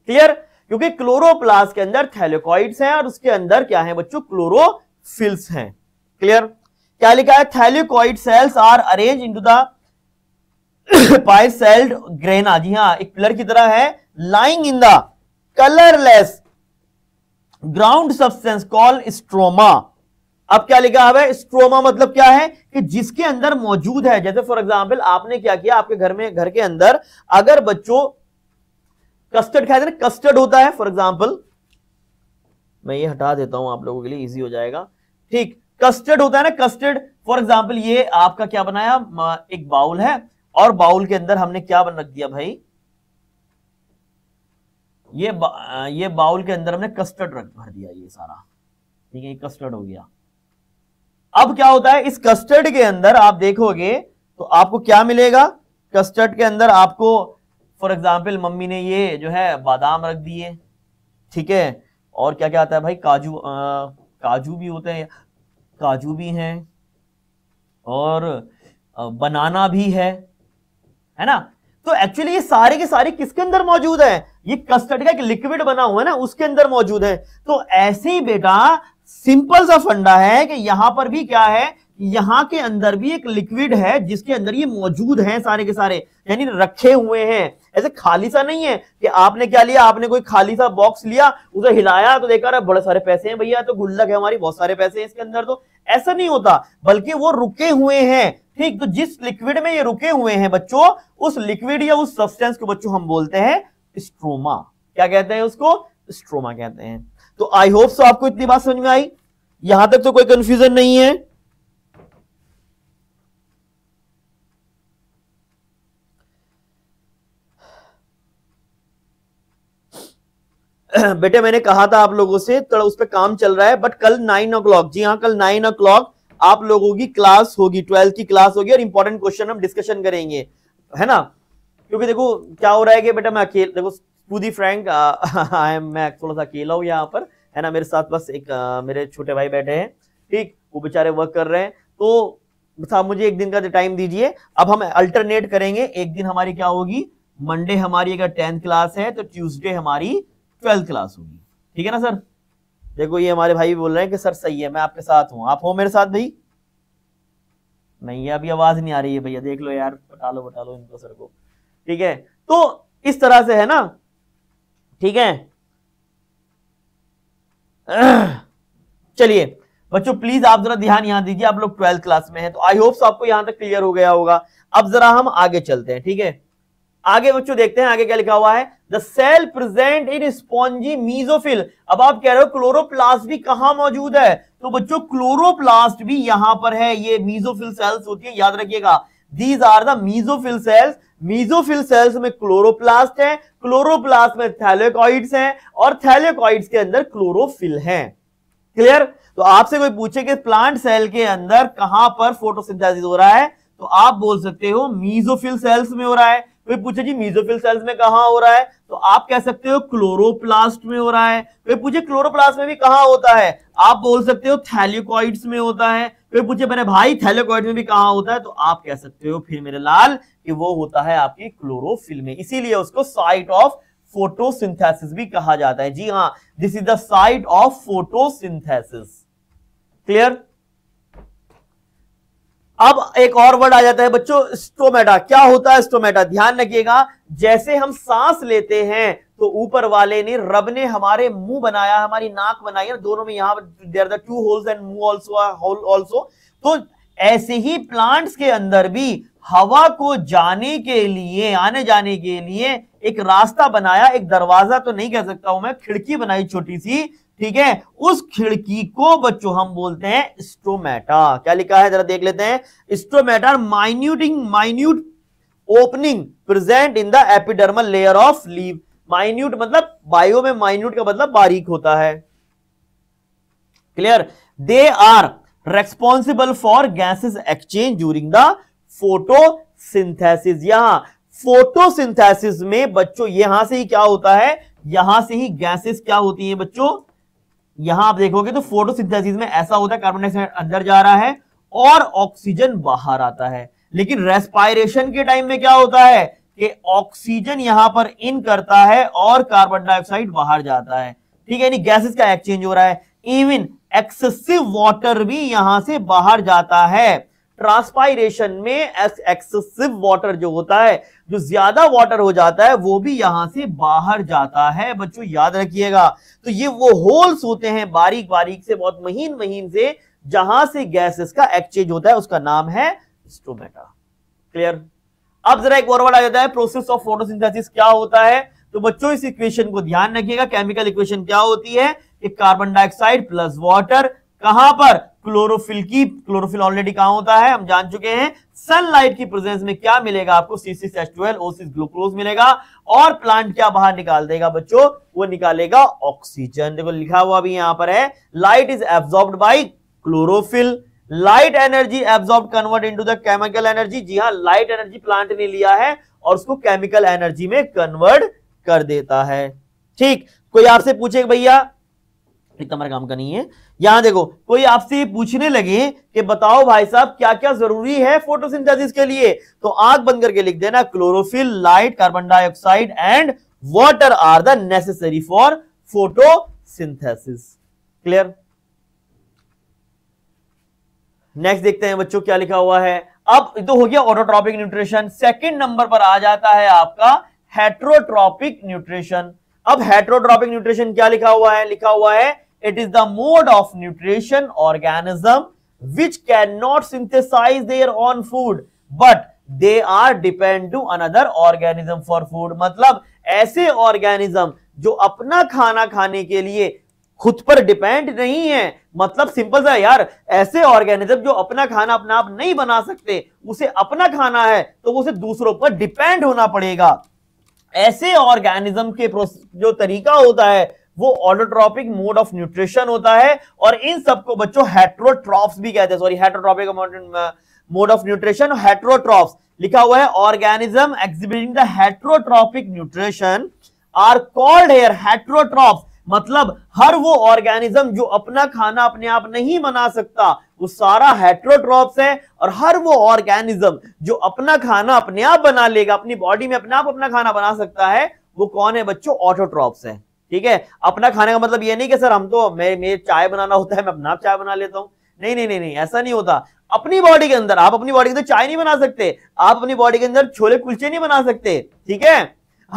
क्लियर क्योंकि क्लोरोप्लास्ट के अंदर थैलेकॉइड्स हैं और उसके अंदर क्या है बच्चों क्लोरोफिल्स हैं क्लियर क्या लिखा है thylakoid cells are arrange into the piles called grana जी हाँ एक पिलर की तरह है lying in the colorless ground substance call stroma अब क्या लिखा हुआ है स्ट्रोमा मतलब क्या है कि जिसके अंदर मौजूद है जैसे फॉर एग्जाम्पल आपने क्या किया आपके घर में घर के अंदर अगर बच्चों कस्टर्ड खाते ना कस्टर्ड होता है फॉर एग्जाम्पल मैं ये हटा देता हूं आप लोगों के लिए इजी हो जाएगा ठीक कस्टर्ड होता है ना कस्टर्ड फॉर एग्जाम्पल ये आपका क्या बनाया एक बाउल है और बाउल के अंदर हमने क्या बन रख दिया भाई ये बा, ये बाउल के अंदर हमने कस्टर्ड रख भर दिया ये सारा ठीक है ये कस्टर्ड हो गया अब क्या होता है इस कस्टर्ड के अंदर आप देखोगे तो आपको क्या मिलेगा कस्टर्ड के अंदर आपको फॉर एग्जाम्पल मम्मी ने ये जो है बादाम रख दिए ठीक है और क्या क्या आता है भाई काजू आ, काजू भी होते हैं काजू भी हैं और बनाना भी है है ना तो एक्चुअली ये सारे के सारे किसके अंदर मौजूद है ये कस्टर्ड का एक लिक्विड बना हुआ है ना उसके अंदर मौजूद है तो ऐसे ही बेटा सिंपल सा फंडा है कि यहां पर भी क्या है यहां के अंदर भी एक लिक्विड है जिसके अंदर ये मौजूद हैं सारे के सारे यानी रखे हुए हैं ऐसे खाली सा नहीं है कि आपने क्या लिया आपने कोई खाली सा बॉक्स लिया उसे हिलाया तो देखा रहा बड़े सारे पैसे हैं भैया तो गुल्लक है हमारी बहुत सारे पैसे हैं इसके अंदर तो ऐसा नहीं होता बल्कि वो रुके हुए हैं ठीक तो जिस लिक्विड में ये रुके हुए हैं बच्चों उस लिक्विड या उस सब्सटेंस को बच्चों हम बोलते हैं स्ट्रोमा क्या कहते हैं उसको स्ट्रोमा कहते हैं तो आई होप सो आपको इतनी बात समझ में आई यहां तक तो कोई कंफ्यूजन नहीं है [clears throat] बेटे मैंने कहा था आप लोगों से थोड़ा उस पर काम चल रहा है बट कल नाइन ओ क्लॉक जी हाँ कल नाइन ओ क्लॉक आप लोगों की क्लास होगी ट्वेल्थ की क्लास होगी और इंपॉर्टेंट क्वेश्चन हम डिस्कशन करेंगे है ना क्योंकि देखो क्या हो रहा है कि बेटा मैं अकेले देखो पूरी फ्रैंक आई एम मैं थोड़ा सा अकेला हूँ यहाँ पर है ना मेरे साथ बस एक आ, मेरे छोटे भाई बैठे हैं ठीक वो बेचारे वर्क कर रहे हैं तो साहब मुझे एक दिन का टाइम दीजिए अब हम अल्टरनेट करेंगे एक दिन हमारी क्या होगी मंडे हमारी अगर टेंथ क्लास है तो ट्यूसडे हमारी ट्वेल्थ क्लास होगी ठीक है ना सर देखो ये हमारे भाई बोल रहे हैं कि सर सही है मैं आपके साथ हूँ आप हो मेरे साथ भाई नहीं अभी आवाज नहीं आ रही है भैया देख लो यार बटा लो बटा लो इनको सर को ठीक है तो इस तरह से है ना ठीक है [clears throat] चलिए बच्चों प्लीज आप जरा ध्यान यहां दीजिए आप लोग ट्वेल्थ क्लास में हैं तो आई होप आपको यहां तक क्लियर हो गया होगा अब जरा हम आगे चलते हैं ठीक है आगे बच्चों देखते हैं आगे क्या लिखा हुआ है the cell present in spongy mesophyll अब आप कह रहे हो क्लोरोप्लास्ट भी कहां मौजूद है तो बच्चों क्लोरोप्लास्ट भी यहां पर है ये मीजोफिल सेल्स होती है याद रखिएगा these are the mesophyll cells mesophyll cells में क्लोरोप्लास्ट है क्लोरोप्लास्ट में थैलेकॉइड्स हैं और थैलेकॉइड्स के अंदर क्लोरोफिल है क्लियर तो आपसे कोई पूछे कि प्लांट सेल के अंदर कहां पर फोटोसिंथेसिस हो रहा है तो आप बोल सकते हो मीजोफिल सेल्स में हो रहा है वे पूछे जी मीजोफिल सेल्स में कहा हो रहा है तो आप कह सकते हो क्लोरोप्लास्ट में हो रहा है वे पूछे क्लोरोप्लास्ट में भी कहा होता है आप बोल सकते हो थैलिकोइड्स में होता है वे पूछे मेरे भाई थैलिकोइड में भी कहा होता है तो आप कह सकते हो फिर मेरे लाल कि वो होता है आपकी क्लोरोफिल में इसीलिए उसको साइट ऑफ फोटोसिंथेसिस भी कहा जाता है जी हाँ this is the site of photosynthesis clear अब एक और वर्ड आ जाता है बच्चों स्टोमेटा क्या होता है स्टोमेटा ध्यान रखिएगा जैसे हम सांस लेते हैं तो ऊपर वाले ने रब ने हमारे मुंह बनाया हमारी नाक बनाई है दोनों में यहां there the two holes and मुंह ऑल्सो होल ऑल्सो तो ऐसे ही प्लांट्स के अंदर भी हवा को जाने के लिए आने जाने के लिए एक रास्ता बनाया एक दरवाजा तो नहीं कह सकता हूं मैं खिड़की बनाई छोटी सी ठीक है उस खिड़की को बच्चों हम बोलते हैं स्टोमेटा क्या लिखा है जरा देख लेते हैं stomata minuting minute opening present in the epidermal layer of leave minute मतलब बायो में माइन्यूट का मतलब बारीक होता है clear they are responsible for gases exchange during the photosynthesis यहां फोटोसिंथेसिस में बच्चों यहां से ही क्या होता है यहां से ही गैसेस क्या होती हैं बच्चों यहां आप देखोगे तो फोटोसिंथेसिस में ऐसा होता है कार्बन डाइऑक्साइड अंदर जा रहा है और ऑक्सीजन बाहर आता है लेकिन रेस्पायरेशन के टाइम में क्या होता है कि ऑक्सीजन यहां पर इन करता है और कार्बन डाइऑक्साइड बाहर जाता है ठीक है यानी गैसेस का एक्सचेंज हो रहा है इवन एक्सेसिव वाटर भी यहां से बाहर जाता है ट्रांसपायरेशन में एक्सेसिव वाटर जो होता है जो ज्यादा वाटर हो जाता है वो भी यहां से बाहर जाता है बच्चों याद रखिएगा तो ये वो होल्स होते हैं बारीक बारीक से बहुत महीन महीन से जहां से गैसेस का एक्सचेंज होता है उसका नाम है स्टोमेटा क्लियर अब जरा एक वर्ड आ जाता है प्रोसेस ऑफ फोटोसिंथेसिस क्या होता है तो बच्चों इस इक्वेशन को ध्यान रखिएगा केमिकल इक्वेशन क्या होती है कि कार्बन डाइऑक्साइड प्लस वाटर कहां पर क्लोरोफिल की क्लोरोफिल ऑलरेडी कहा होता है हम जान चुके हैं सनलाइट की प्रेजेंस में क्या मिलेगा आपको C6H12 ग्लूकोज मिलेगा और प्लांट क्या बाहर निकाल देगा बच्चों वो निकालेगा ऑक्सीजन देखो लिखा हुआ भी यहां पर है light is absorb by chlorophyll light energy absorb convert into the chemical energy जी हाँ लाइट एनर्जी प्लांट ने लिया है और उसको केमिकल एनर्जी में कन्वर्ट कर देता है ठीक कोई आपसे पूछे भैया एक तुम्हारा काम का नहीं है यहां देखो कोई आपसे पूछने लगे कि बताओ भाई साहब क्या क्या जरूरी है फोटोसिंथेसिस के लिए तो आंख बंद करके लिख देना chlorophyll light carbon dioxide and water are the necessary for photosynthesis clear next देखते हैं बच्चों क्या लिखा हुआ है अब तो हो गया ऑटोट्रॉपिक न्यूट्रिशन सेकेंड नंबर पर आ जाता है आपका हेट्रोट्रॉपिक न्यूट्रिशन अब हेट्रोट्रॉपिक न्यूट्रिशन क्या लिखा हुआ है लिखा हुआ है it is the mode of nutrition organism which can not synthesize their own food but they are depend to another organism for food मतलब ऐसे ऑर्गेनिज्म जो अपना खाना खाने के लिए खुद पर डिपेंड नहीं है मतलब सिंपल सा यार ऐसे ऑर्गेनिज्म जो अपना खाना अपना आप नहीं बना सकते उसे अपना खाना है तो उसे दूसरों पर डिपेंड होना पड़ेगा ऐसे ऑर्गेनिज्म के जो तरीका होता है वो ऑडोट्रॉपिक मोड ऑफ न्यूट्रिशन होता है और इन सबको बच्चों हेट्रोट्रॉप्स भी कहते हैं sorry heterotrophic mode of nutrition heterotrophs लिखा हुआ है organism exhibiting the heterotrophic nutrition are called here heterotrophs मतलब हर वो ऑर्गेनिज्म जो अपना खाना अपने आप नहीं बना सकता वो सारा हेट्रोट्रॉप्स है और हर वो ऑर्गेनिज्म जो अपना खाना अपने आप बना लेगा अपनी बॉडी में अपने आप अपना खाना बना सकता है वो कौन है बच्चों ऑटोट्रॉप्स है ठीक है अपना खाने का मतलब ये नहीं कि सर हम तो मेरे मेरे चाय बनाना होता है मैं अपना चाय बना लेता हूँ नहीं नहीं नहीं नहीं ऐसा नहीं होता अपनी बॉडी के अंदर आप अपनी बॉडी के अंदर चाय नहीं बना सकते आप अपनी बॉडी के अंदर छोले कुलचे नहीं बना सकते ठीक है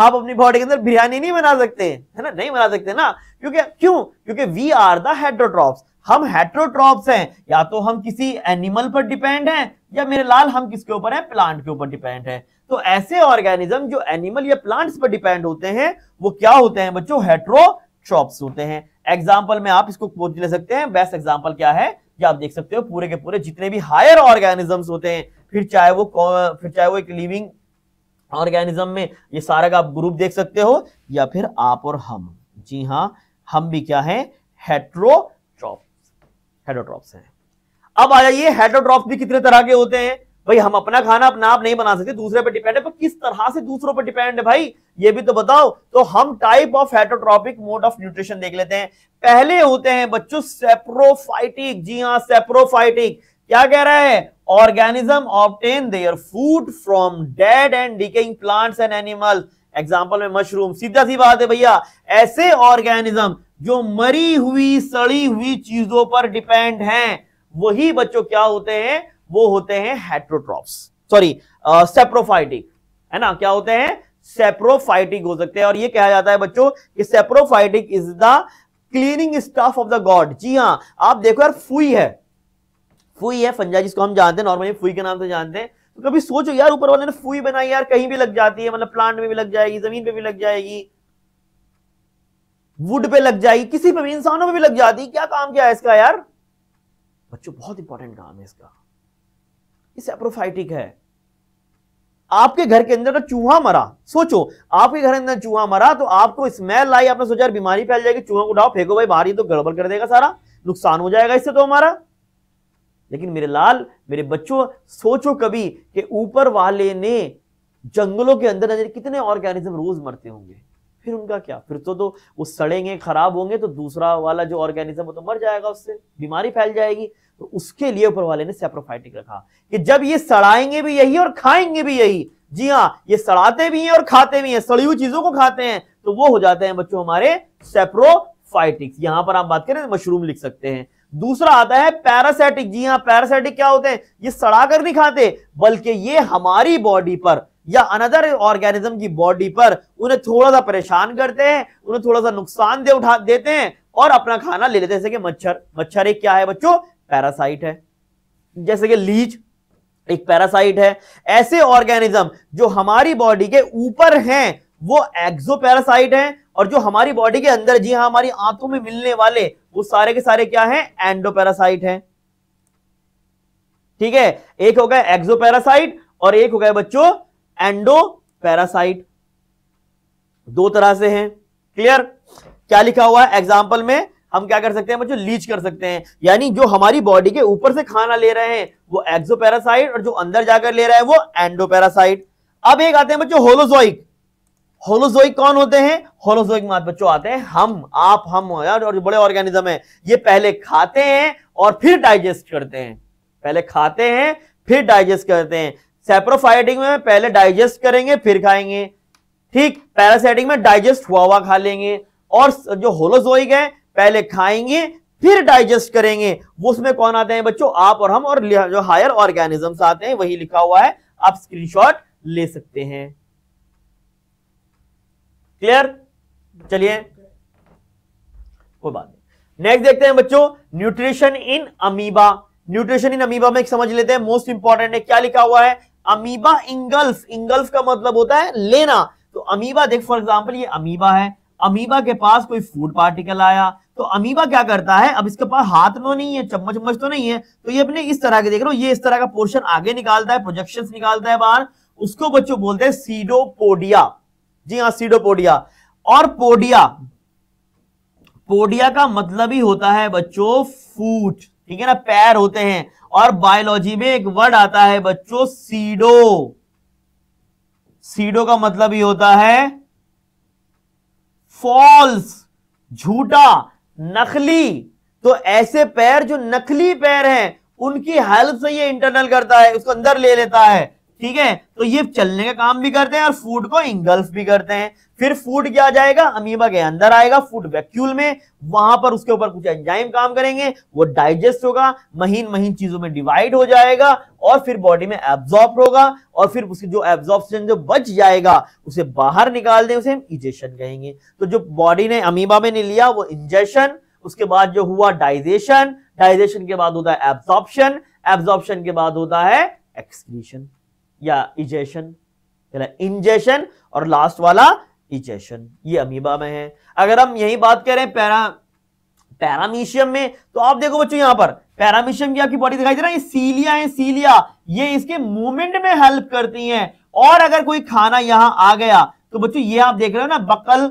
आप अपनी बॉडी के अंदर बिरयानी नहीं बना सकते है ना नहीं बना सकते ना क्योंकि क्यों क्योंकि वी आर द हम हेट्रोट्रॉप्स हैं या तो हम किसी एनिमल पर डिपेंड हैं या मेरे लाल हम किसके ऊपर हैं प्लांट के ऊपर डिपेंड हैं तो ऐसे ऑर्गेनिज्म जो एनिमल या प्लांट्स पर डिपेंड होते हैं वो क्या होते हैं बच्चों हेट्रोट्रॉप्स होते हैं एग्जाम्पल में आप इसको ले सकते हैं बेस्ट एग्जाम्पल क्या है या आप देख सकते हो पूरे के पूरे जितने भी हायर ऑर्गेनिजम्स होते हैं फिर चाहे वो फिर चाहे वो एक लिविंग ऑर्गेनिज्म में ये सारा का आप ग्रुप देख सकते हो या फिर आप और हम जी हाँ हम भी क्या है हेट्रोट्रॉप्स हैं अब आ जाइए हेट्रोट्रॉप भी कितने तरह के होते हैं भाई हम अपना खाना अपना आप नहीं बना सकते दूसरे पर डिपेंड है पर किस तरह से दूसरों पर डिपेंड है भाई ये भी तो बताओ तो हम type of heterotrophic mode of nutrition देख लेते हैं पहले होते हैं बच्चों सेप्रोफाइटिक जी हाँ सेप्रोफाइटिक क्या कह रहा है organism obtain their food from dead and decaying plants and animal example में मशरूम सीधा सी बात है भैया ऐसे ऑर्गेनिज्म जो मरी हुई सड़ी हुई चीजों पर डिपेंड हैं वही बच्चों क्या होते हैं वो होते हैं हेट्रोट्रॉप सॉरी सेप्रोफाइटिक है ना क्या होते हैं सेप्रोफाइटिक हो सकते हैं और ये कहा जाता है बच्चों कि saprophytic is the cleaning staff of the god जी हाँ आप देखो यार फुई है फुई है फंजा जिसको हम जानते हैं नॉर्मली फुई के नाम से जानते हैं तो कभी सोचो यार ऊपर वाले ने फुई बनाई यार कहीं भी लग जाती है मतलब प्लांट में भी लग जाएगी जमीन पे भी लग जाएगी वुड पे लग जाएगी किसी पे भी इंसानों पे भी लग जाती क्या काम क्या है इसका यार बच्चों बहुत इंपॉर्टेंट काम है इसका इस एप्रोफाइटिक है आपके घर के अंदर का चूहा मरा सोचो आपके घर के अंदर चूहा मरा तो आपको स्मेल आई आपने सोचा यार बीमारी फैल जाएगी चूहा को उठाओ फेंको भाई बाहर ही तो गड़बड़ कर देगा सारा नुकसान हो जाएगा इससे तो हमारा लेकिन मेरे लाल मेरे बच्चों सोचो कभी कि ऊपर वाले ने जंगलों के अंदर नजर कितने ऑर्गेनिज्म रोज मरते होंगे फिर उनका क्या फिर तो तो वो सड़ेंगे खराब होंगे तो दूसरा वाला जो ऑर्गेनिज्म तो मर जाएगा उससे बीमारी फैल जाएगी तो उसके लिए ऊपर वाले ने सेप्रोफाइटिक रखा कि जब ये सड़ाएंगे भी यही और खाएंगे भी यही जी हाँ ये सड़ाते भी हैं और खाते भी हैं सड़ी हुई चीजों को खाते हैं तो वो हो जाते हैं बच्चों हमारे सेप्रोफाइटिक्स यहां पर आप बात करें मशरूम लिख सकते हैं दूसरा आता है पैरासैटिक जी हाँ पैरासाइटिक क्या होते हैं ये सड़ाकर नहीं खाते बल्कि ये हमारी बॉडी पर या अनदर ऑर्गेनिज्म की बॉडी पर उन्हें थोड़ा सा परेशान करते हैं उन्हें थोड़ा सा नुकसान दे उठा देते हैं और अपना खाना ले लेते हैं जैसे कि मच्छर मच्छर एक क्या है बच्चों पैरासाइट है जैसे कि लीच एक पैरासाइट है ऐसे ऑर्गेनिज्म जो हमारी बॉडी के ऊपर हैं वो एक्सो पैरासाइट हैं और जो हमारी बॉडी के अंदर जी हाँ हमारी आंतों में मिलने वाले वो सारे के सारे क्या हैं एंडोपैरासाइट हैं ठीक है एक हो गया एक्सोपैरासाइट और एक हो गया बच्चों एंडोपैरासाइट दो तरह से हैं क्लियर क्या लिखा हुआ है एग्जाम्पल में हम क्या कर सकते हैं बच्चों लीच कर सकते हैं यानी जो हमारी बॉडी के ऊपर से खाना ले रहे हैं वो एक्सोपैरासाइट और जो अंदर जाकर ले रहा है वो एंडोपैरासाइट अब एक आते हैं बच्चों होलोजोइक होलोजोइक कौन होते हैं होलोजोइक मात बच्चों आते हैं हम आप हम यार और बड़े ऑर्गेनिज्म है ये पहले खाते हैं और फिर डाइजेस्ट करते हैं पहले खाते हैं फिर डाइजेस्ट करते हैं सेप्रोफाइटिंग में पहले डाइजेस्ट करेंगे फिर खाएंगे ठीक पैरासाइटिंग में डाइजेस्ट हुआ हुआ खा लेंगे और जो होलोजोइक है पहले खाएंगे फिर डाइजेस्ट करेंगे वो उसमें कौन आते हैं बच्चों आप और हम और जो हायर ऑर्गेनिजम्स आते हैं वही लिखा हुआ है आप स्क्रीनशॉट ले सकते हैं क्लियर चलिए कोई बात नहीं नेक्स्ट देखते हैं बच्चों nutrition in amoeba nutrition in amoeba में समझ लेते हैं मोस्ट इंपॉर्टेंट है क्या लिखा हुआ है अमीबा इंगल्फ इंगल्फ का मतलब होता है लेना तो अमीबा देख फॉर एग्जाम्पल ये अमीबा है अमीबा के पास कोई फूड पार्टिकल आया तो अमीबा क्या करता है अब इसके पास हाथ तो नहीं है चम्मच चम्मच तो नहीं है तो ये अपने इस तरह के देख रहे हो ये इस तरह का पोर्शन आगे निकालता है प्रोजेक्शन निकालता है बाहर उसको बच्चों बोलते हैं सीडोपोडिया जी हाँ सीडोपोडिया और पोडिया पोडिया का मतलब ही होता है बच्चों फूट ठीक है ना पैर होते हैं और बायोलॉजी में एक वर्ड आता है बच्चों सीडो सीडो का मतलब ही होता है फॉल्स झूठा नकली तो ऐसे पैर जो नकली पैर हैं उनकी हेल्प से ये इंटरनल करता है उसको अंदर ले लेता है ठीक है तो ये चलने का काम भी करते हैं और फूड को इंगल्फ भी करते हैं फिर फूड क्या जाएगा अमीबा के अंदर आएगा फूड वैक्यूल में वहां पर उसके ऊपर कुछ एंजाइम काम करेंगे वो डाइजेस्ट होगा महीन महीन चीजों में डिवाइड हो जाएगा और फिर बॉडी में एब्जॉर्ब होगा और फिर उसकी जो एब्जॉर्प्शन जो बच जाएगा उसे बाहर निकाल दें उसे हम इजेशन कहेंगे तो जो बॉडी ने अमीबा में नहीं लिया वो इंजेशन उसके बाद जो हुआ डाइजेशन डाइजेशन के बाद होता है एब्जॉर्बन एब्जॉर्बन के बाद होता है एक्सक्रीशन या इजेशन इंजेशन और लास्ट वाला इजेशन ये अमीबा में है अगर हम यही बात करें पैरा पैरामीशियम में तो आप देखो बच्चों यहां पर पैरामीशियम की आपकी बॉडी दिखाई दे रहा है सीलिया है सीलिया ये इसके मूवमेंट में हेल्प करती हैं और अगर कोई खाना यहां आ गया तो बच्चों ये आप देख रहे हो ना बकल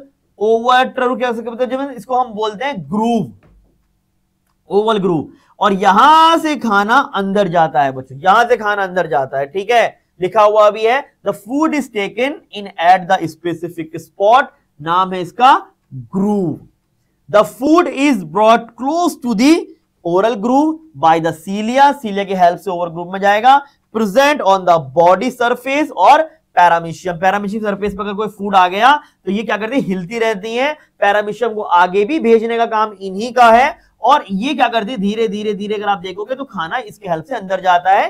ओवर ट्रू क्या सकते मतलब जब इसको हम बोलते हैं ग्रूव ओवल ग्रूव और यहां से खाना अंदर जाता है बच्चों यहां से खाना अंदर जाता है ठीक है लिखा हुआ भी है the food is taken in at the specific spot नाम है इसका groove the food is brought close to the oral groove by the cilia cilia की हेल्प से ओवर ग्रूव में जाएगा present on the body surface और paramecium paramecium surface पर अगर कोई फूड आ गया तो ये क्या करती है हिलती रहती है पैरामिशियम को आगे भी भेजने का काम इन्हीं का है और ये क्या करती है धीरे धीरे धीरे अगर आप देखोगे तो खाना इसके हेल्प से अंदर जाता है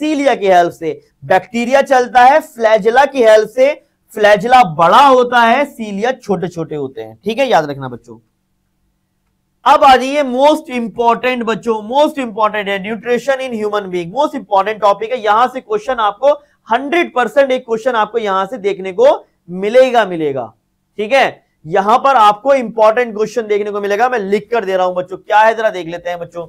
सीलिया की हेल्प से बैक्टीरिया चलता है फ्लैजला की हेल्प से फ्लैजला बड़ा होता है सीलिया छोटे छोटे होते हैं ठीक है याद रखना बच्चों अब आ जाइए मोस्ट इंपॉर्टेंट बच्चों मोस्ट इंपॉर्टेंट है nutrition in human being most important topic है यहां से क्वेश्चन आपको हंड्रेड परसेंट एक क्वेश्चन आपको यहां से देखने को मिलेगा मिलेगा ठीक है यहां पर आपको इंपॉर्टेंट क्वेश्चन देखने को मिलेगा मैं लिख कर दे रहा हूं बच्चों क्या है जरा देख लेते हैं बच्चों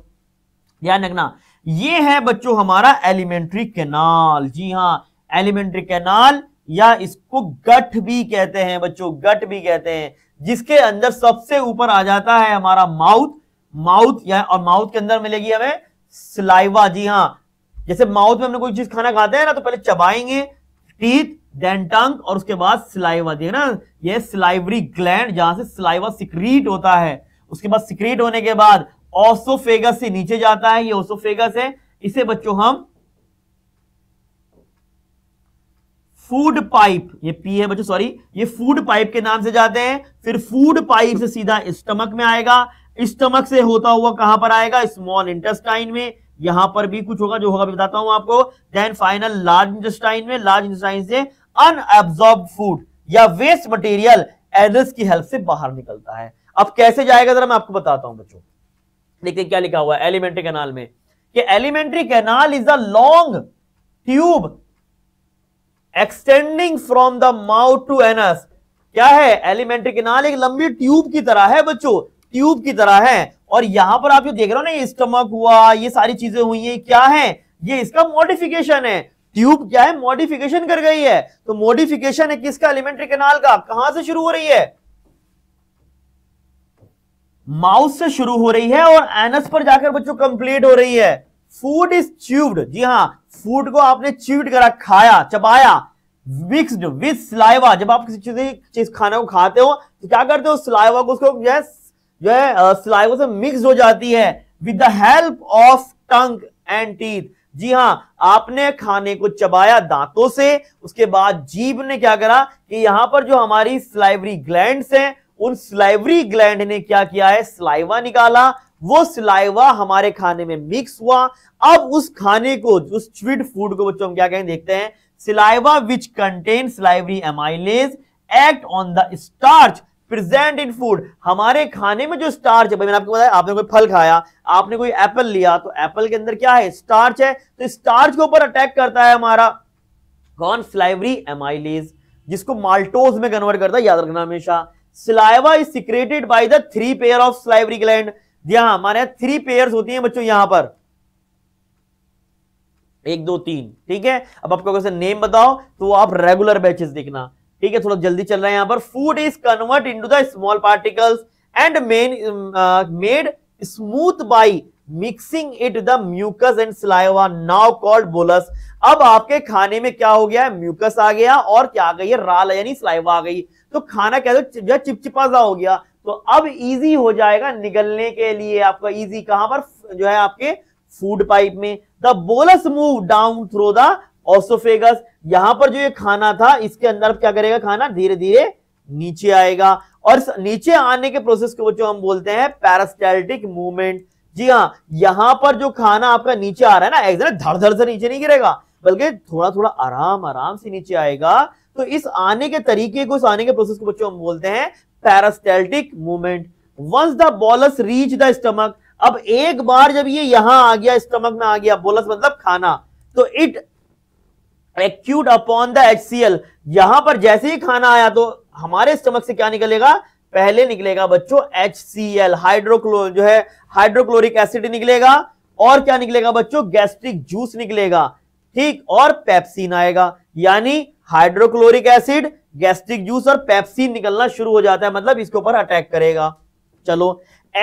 ध्यान रखना ये है बच्चों हमारा एलिमेंट्री कैनाल जी हाँ एलिमेंट्री कैनाल या इसको गट भी कहते हैं बच्चों गट भी कहते हैं जिसके अंदर सबसे ऊपर आ जाता है हमारा माउथ माउथ या और माउथ के अंदर मिलेगी हमें स्लाइवा जी हाँ जैसे माउथ में हमने कोई चीज खाना खाते हैं ना तो पहले चबाएंगे टीथ देन टंग और उसके बाद स्लाइवा जी ना ये स्लाइवरी ग्लैंड जहां से स्लाइवा सिक्रीट होता है उसके बाद सिक्रीट होने के बाद ऑसोफेगस से नीचे जाता है ये ऑसोफेगस है इसे बच्चों हम फूड पाइप ये पी है बच्चों सॉरी ये फूड पाइप के नाम से जाते हैं फिर फूड पाइप से सीधा स्टमक में आएगा स्टमक से होता हुआ कहां पर आएगा स्मॉल इंटेस्टाइन में यहां पर भी कुछ होगा जो होगा बताता हूं आपको देन फाइनल लार्ज इंटेस्टाइन में लार्ज इंटेस्टाइन से अनएब्सॉर्ब फूड या वेस्ट मटेरियल एनर्स की हेल्प से बाहर निकलता है अब कैसे जाएगा जरा मैं आपको बताता हूं बच्चों देखते क्या लिखा हुआ है एलिमेंट्री कैनाल में कि alimentary canal is a long tube extending from the mouth to anus क्या है एलिमेंट्री कैनाल एक लंबी ट्यूब की तरह है बच्चों ट्यूब की तरह है और यहां पर आप जो देख रहे हो ना ये स्टमक हुआ ये सारी चीजें हुई है क्या है ये इसका मॉडिफिकेशन है ट्यूब क्या है मॉडिफिकेशन कर गई है तो मॉडिफिकेशन है किसका एलिमेंट्री कैनाल का कहां से शुरू हो रही है माउथ से शुरू हो रही है और एनस पर जाकर बच्चों कंप्लीट हो रही है फूड इज च्यूब्ड जी हाँ फूड को आपने च्यूड करा खाया चबाया मिक्सड विद स्लाइवा जब आप किसी चीज खाने को खाते हो तो क्या करते हो स्लाइवा को उसको जो है जो है स्लाइवा से मिक्स हो जाती है with the help of tongue and teeth जी हाँ आपने खाने को चबाया दांतों से उसके बाद जीभ ने क्या करा कि यहां पर जो हमारी स्लाइवरी ग्लैंड्स हैं उन स्लाइवरी ग्लैंड ने क्या किया है स्लाइवा निकाला वो स्लाइवा हमारे खाने में मिक्स हुआ अब उस खाने को उस स्वीट फूड को बच्चों हम क्या कहें देखते हैं saliva which contain salivary amylase act on the starch present in food हमारे खाने में जो स्टार्च है आपको बताया आपने कोई फल खाया आपने कोई एप्पल लिया तो एप्पल के अंदर क्या है स्टार्च है तो स्टार्च के ऊपर अटैक करता है हमारा कौन स्लाइवरी एमाइलेज जिसको माल्टोज में कन्वर्ट करता है याद रखना हमेशा saliva is secreted by the three pair of salivary gland यहां हमारे थ्री पेयर होती हैं बच्चों यहां पर एक दो तीन ठीक है अब आपको अगर नेम बताओ तो आप रेगुलर बैचेस देखना ठीक है थोड़ा जल्दी चल रहा है यहां पर food is convert into the small particles and main made smooth by mixing it the mucus and saliva now called bolus अब आपके खाने में क्या हो गया है म्यूकस आ गया और क्या आ गई है राल यानी स्लाइवा आ गई तो खाना कह दो या चिपचिपा सा हो गया तो अब इजी हो जाएगा निगलने के लिए आपका इजी कहां पर जो है आपके फूड पाइप में the bolus move down through the oesophagus यहां पर जो ये खाना था इसके अंदर क्या करेगा खाना धीरे धीरे नीचे आएगा और नीचे आने के प्रोसेस को जो हम बोलते हैं पैरास्टैल्टिक मूवमेंट जी हाँ यहां पर जो खाना आपका नीचे आ रहा है ना एक धड़ धड़ से नीचे नहीं गिरेगा बल्कि थोड़ा थोड़ा आराम आराम से नीचे आएगा तो इस आने के तरीके को इस आने के प्रोसेस को बच्चों हम बोलते हैं peristaltic movement once the bolus reach the stomach अब एक बार जब ये यहां आ गया स्टमक में आ गया बोलस मतलब खाना तो it acute upon the H यहां पर जैसे ही खाना आया तो हमारे स्टमक से क्या निकलेगा पहले निकलेगा बच्चों एच सी एल हाइड्रोक्लो जो है हाइड्रोक्लोरिक एसिड निकलेगा और क्या निकलेगा बच्चों गैस्ट्रिक जूस निकलेगा ठीक और पेप्सिन आएगा यानी हाइड्रोक्लोरिक एसिड गैस्ट्रिक जूस और पेप्सी निकलना शुरू हो जाता है मतलब इसके ऊपर अटैक करेगा चलो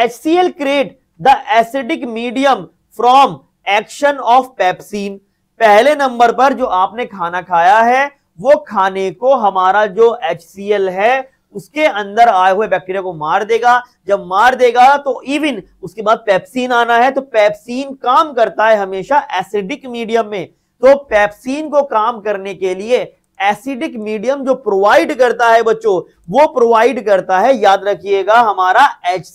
H create the acidic medium from action of pepsin पहले नंबर पर जो आपने खाना खाया है वो खाने को हमारा जो एच सी एल है उसके अंदर आए हुए बैक्टीरिया को मार देगा जब मार देगा तो इवन उसके बाद पेप्सिन आना है तो पेप्सिन काम करता है हमेशा एसिडिक मीडियम में तो पेप्सिन को काम करने के लिए एसिडिक मीडियम जो प्रोवाइड करता है बच्चों वो प्रोवाइड करता है याद रखिएगा हमारा एच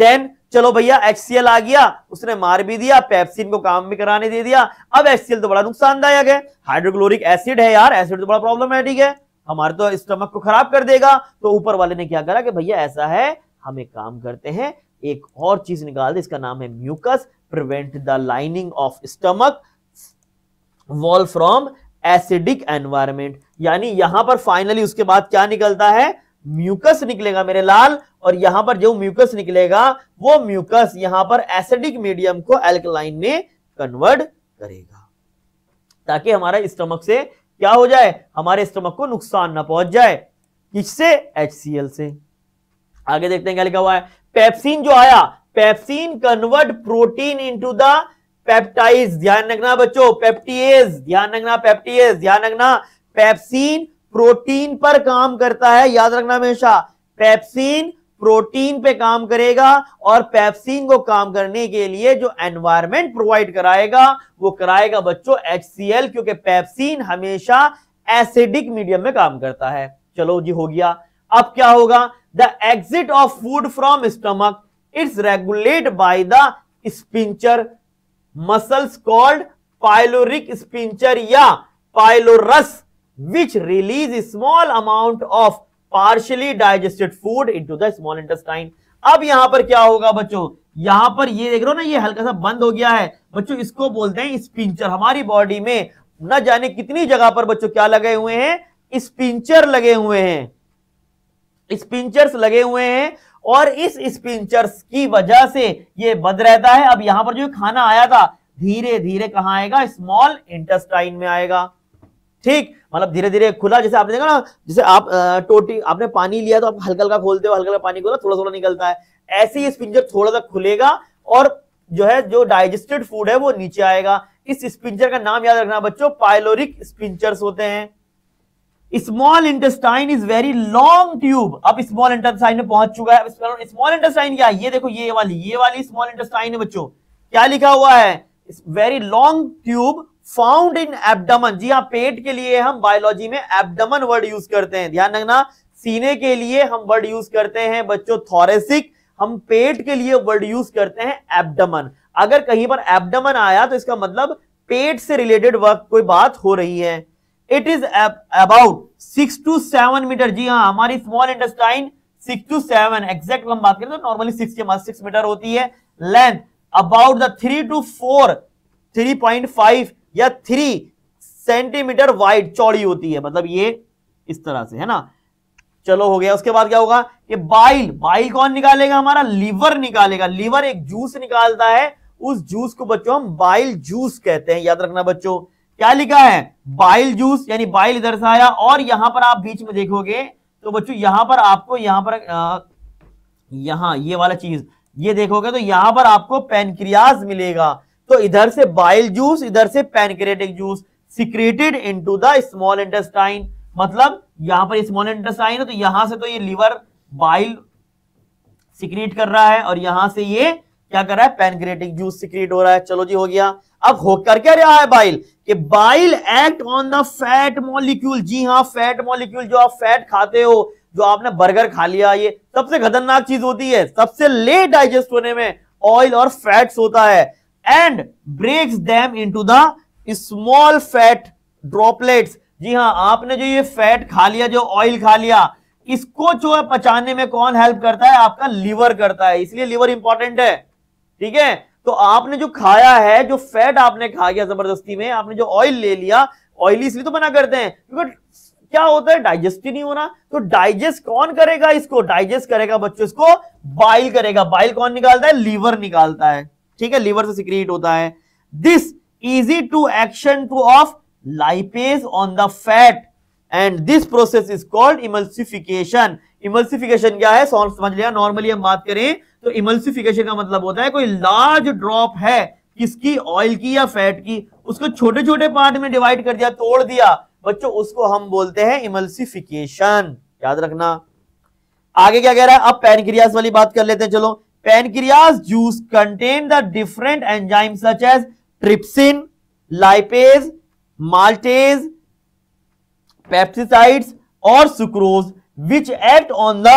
देन चलो भैया HCl आ गया उसने मार भी दिया पेप्सिन को काम भी कराने दे दिया अब HCl तो बड़ा नुकसानदायक है हाइड्रोक्लोरिक एसिड है यार एसिड तो बड़ा प्रॉब्लमेटिक है हमारे तो स्टमक को खराब कर देगा तो ऊपर वाले ने क्या करा कि भैया ऐसा है हम एक काम करते हैं एक और चीज निकाल दे इसका नाम है mucus prevent the lining of stomach wall from acidic environment यानी यहां पर फाइनली उसके बाद क्या निकलता है म्यूकस निकलेगा मेरे लाल और यहां पर जो म्यूकस निकलेगा वो म्यूकस यहां पर एसिडिक मीडियम को एल्कलाइन में कन्वर्ट करेगा ताकि हमारा स्टमक से क्या हो जाए हमारे स्टमक को नुकसान ना पहुंच जाए किससे एच से आगे देखते हैं क्या लिखा हुआ है पेप्सिन जो आया pepsin convert protein into the peptides ध्यान रखना बच्चों पेप्टीएज ध्यान रखना पेप्टीएज ध्यान रखना पेप्सिन प्रोटीन पर काम करता है याद रखना हमेशा पेप्सिन प्रोटीन पे काम करेगा और पेप्सिन को काम करने के लिए जो एनवायरमेंट प्रोवाइड कराएगा वो कराएगा बच्चों एल क्योंकि पेप्सिन हमेशा एसिडिक मीडियम में काम करता है चलो जी हो गया अब क्या होगा the exit of food from stomach it's regulate by the sphincter muscles called pyloric sphincter या pylorus which release small amount of partially digested food into the small intestine अब यहां पर क्या होगा बच्चों यहां पर ये देख रहे हो ना ये हल्का सा बंद हो गया है बच्चों इसको बोलते हैं स्पिंचर हमारी बॉडी में न जाने कितनी जगह पर बच्चों क्या लगे हुए हैं स्पिंचर लगे हुए हैं स्पिंचर्स लगे हुए हैं और इस स्पिंचर्स की वजह से ये बद रहता है अब यहां पर जो खाना आया था धीरे धीरे कहां आएगा स्मॉल इंटेस्टाइन में आएगा ठीक मतलब धीरे धीरे खुला जैसे आपने देखा ना जैसे आप टोटी आपने पानी लिया तो आप हल्का हल्का खोलते हो हल्का हल्का पानी खोला थोड़ा थोड़ा निकलता है ऐसे ही स्पिंजर थोड़ा सा खुलेगा और जो है जो डाइजेस्टेड फूड है वो नीचे आएगा इस स्पिंचर का नाम याद रखना बच्चों पायलोरिक स्पिंचर्स होते हैं small intestine is very long tube अब स्मॉल इंटेस्टाइन में पहुंच चुका है स्मॉल इंटेस्टाइन क्या ये देखो ये वाली ये वाली स्मॉल इंटेस्टाइन है बच्चों क्या लिखा हुआ है very long tube found in abdomen जी हाँ पेट के लिए हम बायोलॉजी में एबडमन वर्ड यूज करते हैं ध्यान रखना सीने के लिए हम वर्ड यूज करते हैं बच्चों थोरेसिक हम पेट के लिए वर्ड यूज करते हैं एबडमन अगर कहीं पर एबडमन आया तो इसका मतलब पेट से रिलेटेड वर्क कोई बात हो रही है it is about six to seven metre जी हाँ हमारी small intestine six to seven exact हम बात करें तो नॉर्मली सिक्स के सिक्स मीटर होती है length about the three to four three point five or three centimetre wide चौड़ी होती है मतलब ये इस तरह से है ना चलो हो गया उसके बाद क्या होगा कि बाइल बाइल कौन निकालेगा हमारा लीवर निकालेगा लीवर एक जूस निकालता है उस जूस को बच्चों हम बाइल जूस कहते हैं याद रखना बच्चों क्या लिखा है बाइल जूस यानी बाइल इधर से आया और यहां पर आप बीच में देखोगे तो बच्चों यहां पर आपको यहां पर आ, यहां ये वाला चीज ये देखोगे तो यहां पर आपको पेनक्रियाज मिलेगा तो इधर से बाइल जूस इधर से pancreatic juice secreted into the small intestine मतलब यहां पर स्मॉल इंटेस्टाइन है तो यहां से तो ये लिवर बाइल सिक्रेट कर रहा है और यहां से ये क्या कर रहा है पेनक्रेटिक जूस सिक्रेट हो रहा है चलो जी हो गया अब होकर क्या रहा है बाइल कि bile act on the fat molecule जी हाँ फैट मॉलिक्यूल जो आप फैट खाते हो जो आपने बर्गर खा लिया ये सबसे खतरनाक चीज होती है सबसे लेट डाइजेस्ट होने में ऑयल और फैट्स होता है and breaks in into the small fat droplets जी हाँ आपने जो ये फैट खा लिया जो ऑयल खा लिया इसको जो है पचाने में कौन हेल्प करता है आपका लीवर करता है इसलिए लीवर इंपॉर्टेंट है ठीक है तो आपने जो खाया है जो फैट आपने खा गया जबरदस्ती में आपने जो ऑयल ले लिया ऑयली इसलिए तो मना करते हैं क्योंकि क्या होता है डाइजेस्ट ही नहीं होना तो डाइजेस्ट कौन करेगा इसको डाइजेस्ट करेगा बच्चों इसको बाइल करेगा बाइल कौन निकालता है लीवर निकालता है ठीक है लीवर से सिक्रीट होता है this easy to action to of lipase on the fat and this process is called emulsification emulsification क्या है समझ लिया नॉर्मली हम बात करें तो इमल्सिफिकेशन का मतलब होता है कोई लार्ज ड्रॉप है किसकी ऑयल की या फैट की उसको छोटे छोटे पार्ट में डिवाइड कर दिया तोड़ दिया बच्चों उसको हम बोलते हैं इमल्सिफिकेशन याद रखना आगे क्या कह रहा है अब पैनक्रियाज वाली बात कर लेते हैं चलो pancreas juice contain the different enzyme such as trypsin lipase maltase pepsides or sucrose which act on the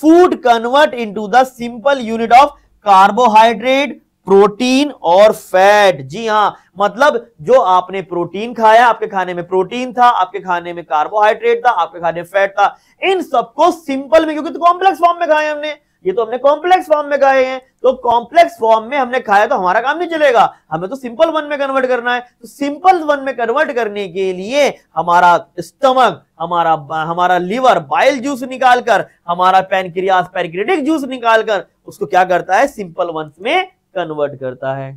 food convert into the simple unit of carbohydrate protein और फैट जी हाँ मतलब जो आपने प्रोटीन खाया आपके खाने में प्रोटीन था आपके खाने में कार्बोहाइड्रेट था आपके खाने में फैट था इन सबको सिंपल में क्योंकि तो कॉम्प्लेक्स फॉर्म में खाए हमने ये तो हमने कॉम्प्लेक्स फॉर्म में खाए हैं तो कॉम्प्लेक्स फॉर्म में हमने खाया तो हमारा काम नहीं चलेगा हमें तो सिंपल वन में कन्वर्ट करना है तो सिंपल वन में कन्वर्ट करने के लिए हमारा स्टमक हमारा हमारा लीवर बाइल जूस निकालकर हमारा पैनक्रियास पैनक्रेटिक जूस निकालकर उसको क्या करता है सिंपल वन में कन्वर्ट करता है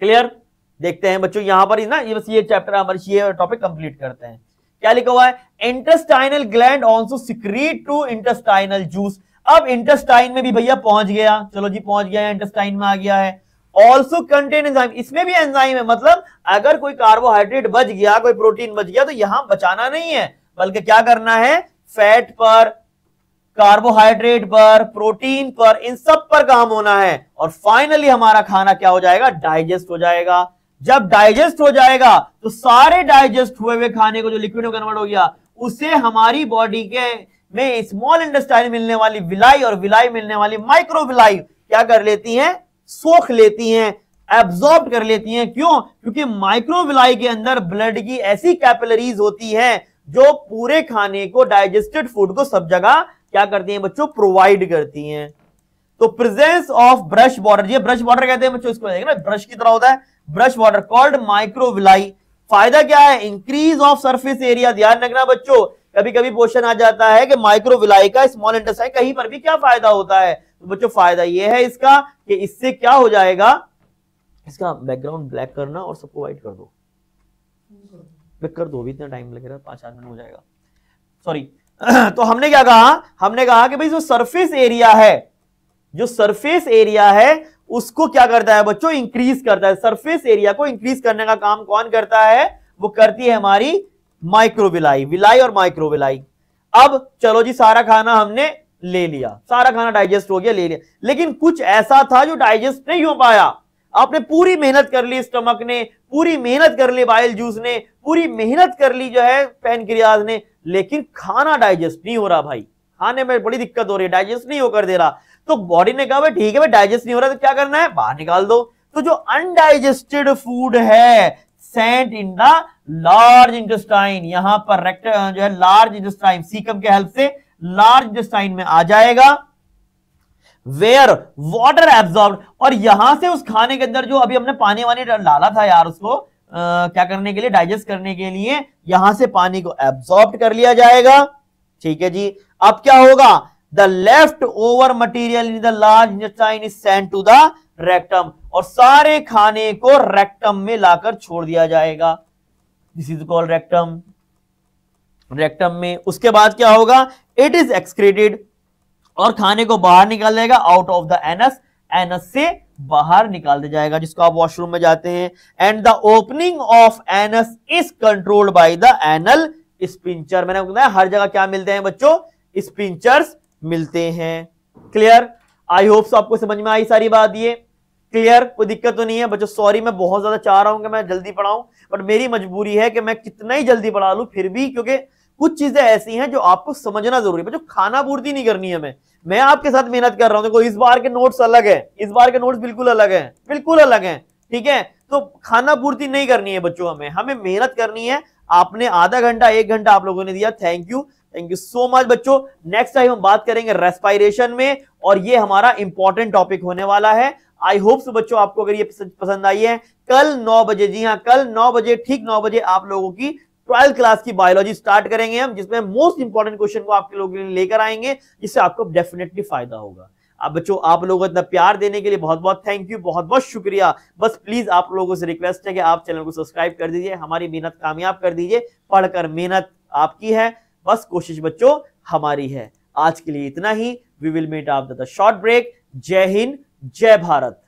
क्लियर देखते हैं बच्चों यहां पर ही ना ये बस ये चैप्टर हमारे ये टॉपिक कंप्लीट करते हैं क्या लिखा हुआ है intestinal gland also secrete to intestinal juice अब इंटेस्टाइन में भी भैया पहुंच गया चलो जी पहुंच गया इंटेस्टाइन में आ गया है ऑल्सो कंटेन एंजाइम इसमें भी एंजाइम है मतलब अगर कोई कार्बोहाइड्रेट बच गया कोई प्रोटीन बच गया तो यहां बचाना नहीं है बल्कि क्या करना है फैट पर कार्बोहाइड्रेट पर प्रोटीन पर इन सब पर काम होना है और फाइनली हमारा खाना क्या हो जाएगा डाइजेस्ट हो जाएगा जब डाइजेस्ट हो जाएगा तो सारे डाइजेस्ट हुए हुए खाने को जो लिक्विड में कन्वर्ट हो गया उसे हमारी बॉडी के में स्मॉल इंडस्ट्राइल मिलने वाली विलाई और विलाई मिलने वाली माइक्रो विलाई क्या कर लेती हैं सोख लेती हैं एब्जॉर्ब कर लेती हैं क्यों क्योंकि माइक्रो विलाई के अंदर ब्लड की ऐसी कैपिलरीज होती है जो पूरे खाने को डाइजेस्टेड फूड को सब जगह क्या करती हैं बच्चों प्रोवाइड करती हैं तो प्रेजेंस ऑफ ब्रश बॉर्डर ये ब्रश बॉर्डर कहते हैं बच्चों इसको ना ब्रश की तरह होता है ब्रश बॉर्डर कॉल्ड माइक्रोविलाई फायदा क्या है इंक्रीज ऑफ सरफेस एरिया ध्यान रखना बच्चों कभी कभी क्वेश्चन आ जाता है कि माइक्रोविलाई का स्मॉल इंटरसाइन कहीं पर भी क्या फायदा होता है तो बच्चों फायदा यह है इसका कि इससे क्या हो जाएगा इसका बैकग्राउंड ब्लैक करना और सबको व्हाइट कर दो कर दो भी इतना टाइम लगेगा पांच आठ मिनट हो जाएगा सॉरी [clears throat] तो हमने क्या कहा हमने कहा कि भाई जो सरफेस एरिया है जो सरफेस एरिया है उसको क्या करता है बच्चों इंक्रीज करता है सरफेस एरिया को इंक्रीज करने का काम कौन करता है वो करती है हमारी माइक्रोविलाई विलाई और माइक्रोविलाई अब चलो जी सारा खाना हमने ले लिया सारा खाना डाइजेस्ट हो गया ले लिया लेकिन कुछ ऐसा था जो डाइजेस्ट नहीं हो पाया आपने पूरी मेहनत कर ली स्टमक ने पूरी मेहनत कर ली बाइल जूस ने पूरी मेहनत कर ली जो है पेनक्रियाज ने लेकिन खाना डाइजेस्ट नहीं हो रहा भाई खाने में बड़ी दिक्कत हो रही है डाइजेस्ट नहीं होकर दे रहा तो बॉडी ने कहा भाई ठीक है भाई डाइजेस्ट नहीं हो रहा तो क्या करना है बाहर निकाल दो तो जो अनडाइजेस्टेड फूड है sent in the large intestine यहां पर रेक्ट जो है लार्ज इंटेस्टाइन सीकम के हेल्प से लार्ज इंटेस्टाइन में आ जाएगा वेयर वाटर एब्जॉर्ब और यहां से उस खाने के अंदर जो अभी हमने पानी वानी डाला था यार उसको आ, क्या करने के लिए डाइजेस्ट करने के लिए यहां से पानी को एब्जॉर्ब कर लिया जाएगा ठीक है जी अब क्या होगा the left over material in the large intestine is send to the rectum और सारे खाने को रेक्टम में लाकर छोड़ दिया जाएगा this is call rectum rectum में उसके बाद क्या होगा इट इज एक्सक्रीटेड और खाने को बाहर निकाल देगा out of the anus anus से बाहर निकाल दिया जाएगा जिसको आप वॉशरूम में जाते हैं and the opening of anus is controlled by the anal sphincter मैंने बताया हर जगह क्या मिलते हैं बच्चों स्पिंचर्स मिलते हैं क्लियर आई होप आपको समझ में आई सारी बात ये क्लियर कोई दिक्कत तो नहीं है बच्चों सॉरी मैं बहुत ज्यादा चाह रहा हूँ कि मैं जल्दी पढ़ाऊं बट मेरी मजबूरी है कि मैं कितना ही जल्दी पढ़ा लू फिर भी क्योंकि कुछ चीजें ऐसी हैं जो आपको समझना जरूरी है बच्चों खाना पूर्ति नहीं करनी है हमें मैं आपके साथ मेहनत कर रहा हूँ देखो इस बार के नोट्स अलग है इस बार के नोट्स बिल्कुल अलग है बिल्कुल अलग है ठीक है तो खाना पूर्ति नहीं करनी है बच्चों हमें हमें मेहनत करनी है आपने आधा घंटा एक घंटा आप लोगों ने दिया thank you thank you so much बच्चों नेक्स्ट टाइम हम बात करेंगे रेस्पायरेशन में और ये हमारा इंपॉर्टेंट टॉपिक होने वाला है आई होप तो बच्चों आपको अगर ये पसंद आई है कल नौ बजे जी हाँ कल नौ बजे ठीक नौ बजे आप लोगों की ट्वेल्थ क्लास की बायोलॉजी स्टार्ट करेंगे हम जिसमें मोस्ट इंपॉर्टेंट क्वेश्चन को आपके लोगों के लिए लेकर आएंगे जिससे आपको डेफिनेटली फायदा होगा आप बच्चों आप लोगों को इतना प्यार देने के लिए बहुत बहुत थैंक यू बहुत बहुत शुक्रिया बस प्लीज आप लोगों से रिक्वेस्ट है कि आप चैनल को सब्सक्राइब कर दीजिए हमारी मेहनत कामयाब कर दीजिए पढ़कर मेहनत आपकी है बस कोशिश बच्चों हमारी है आज के लिए इतना ही वी विल मेट आप द शॉर्ट ब्रेक जय हिंद जय भारत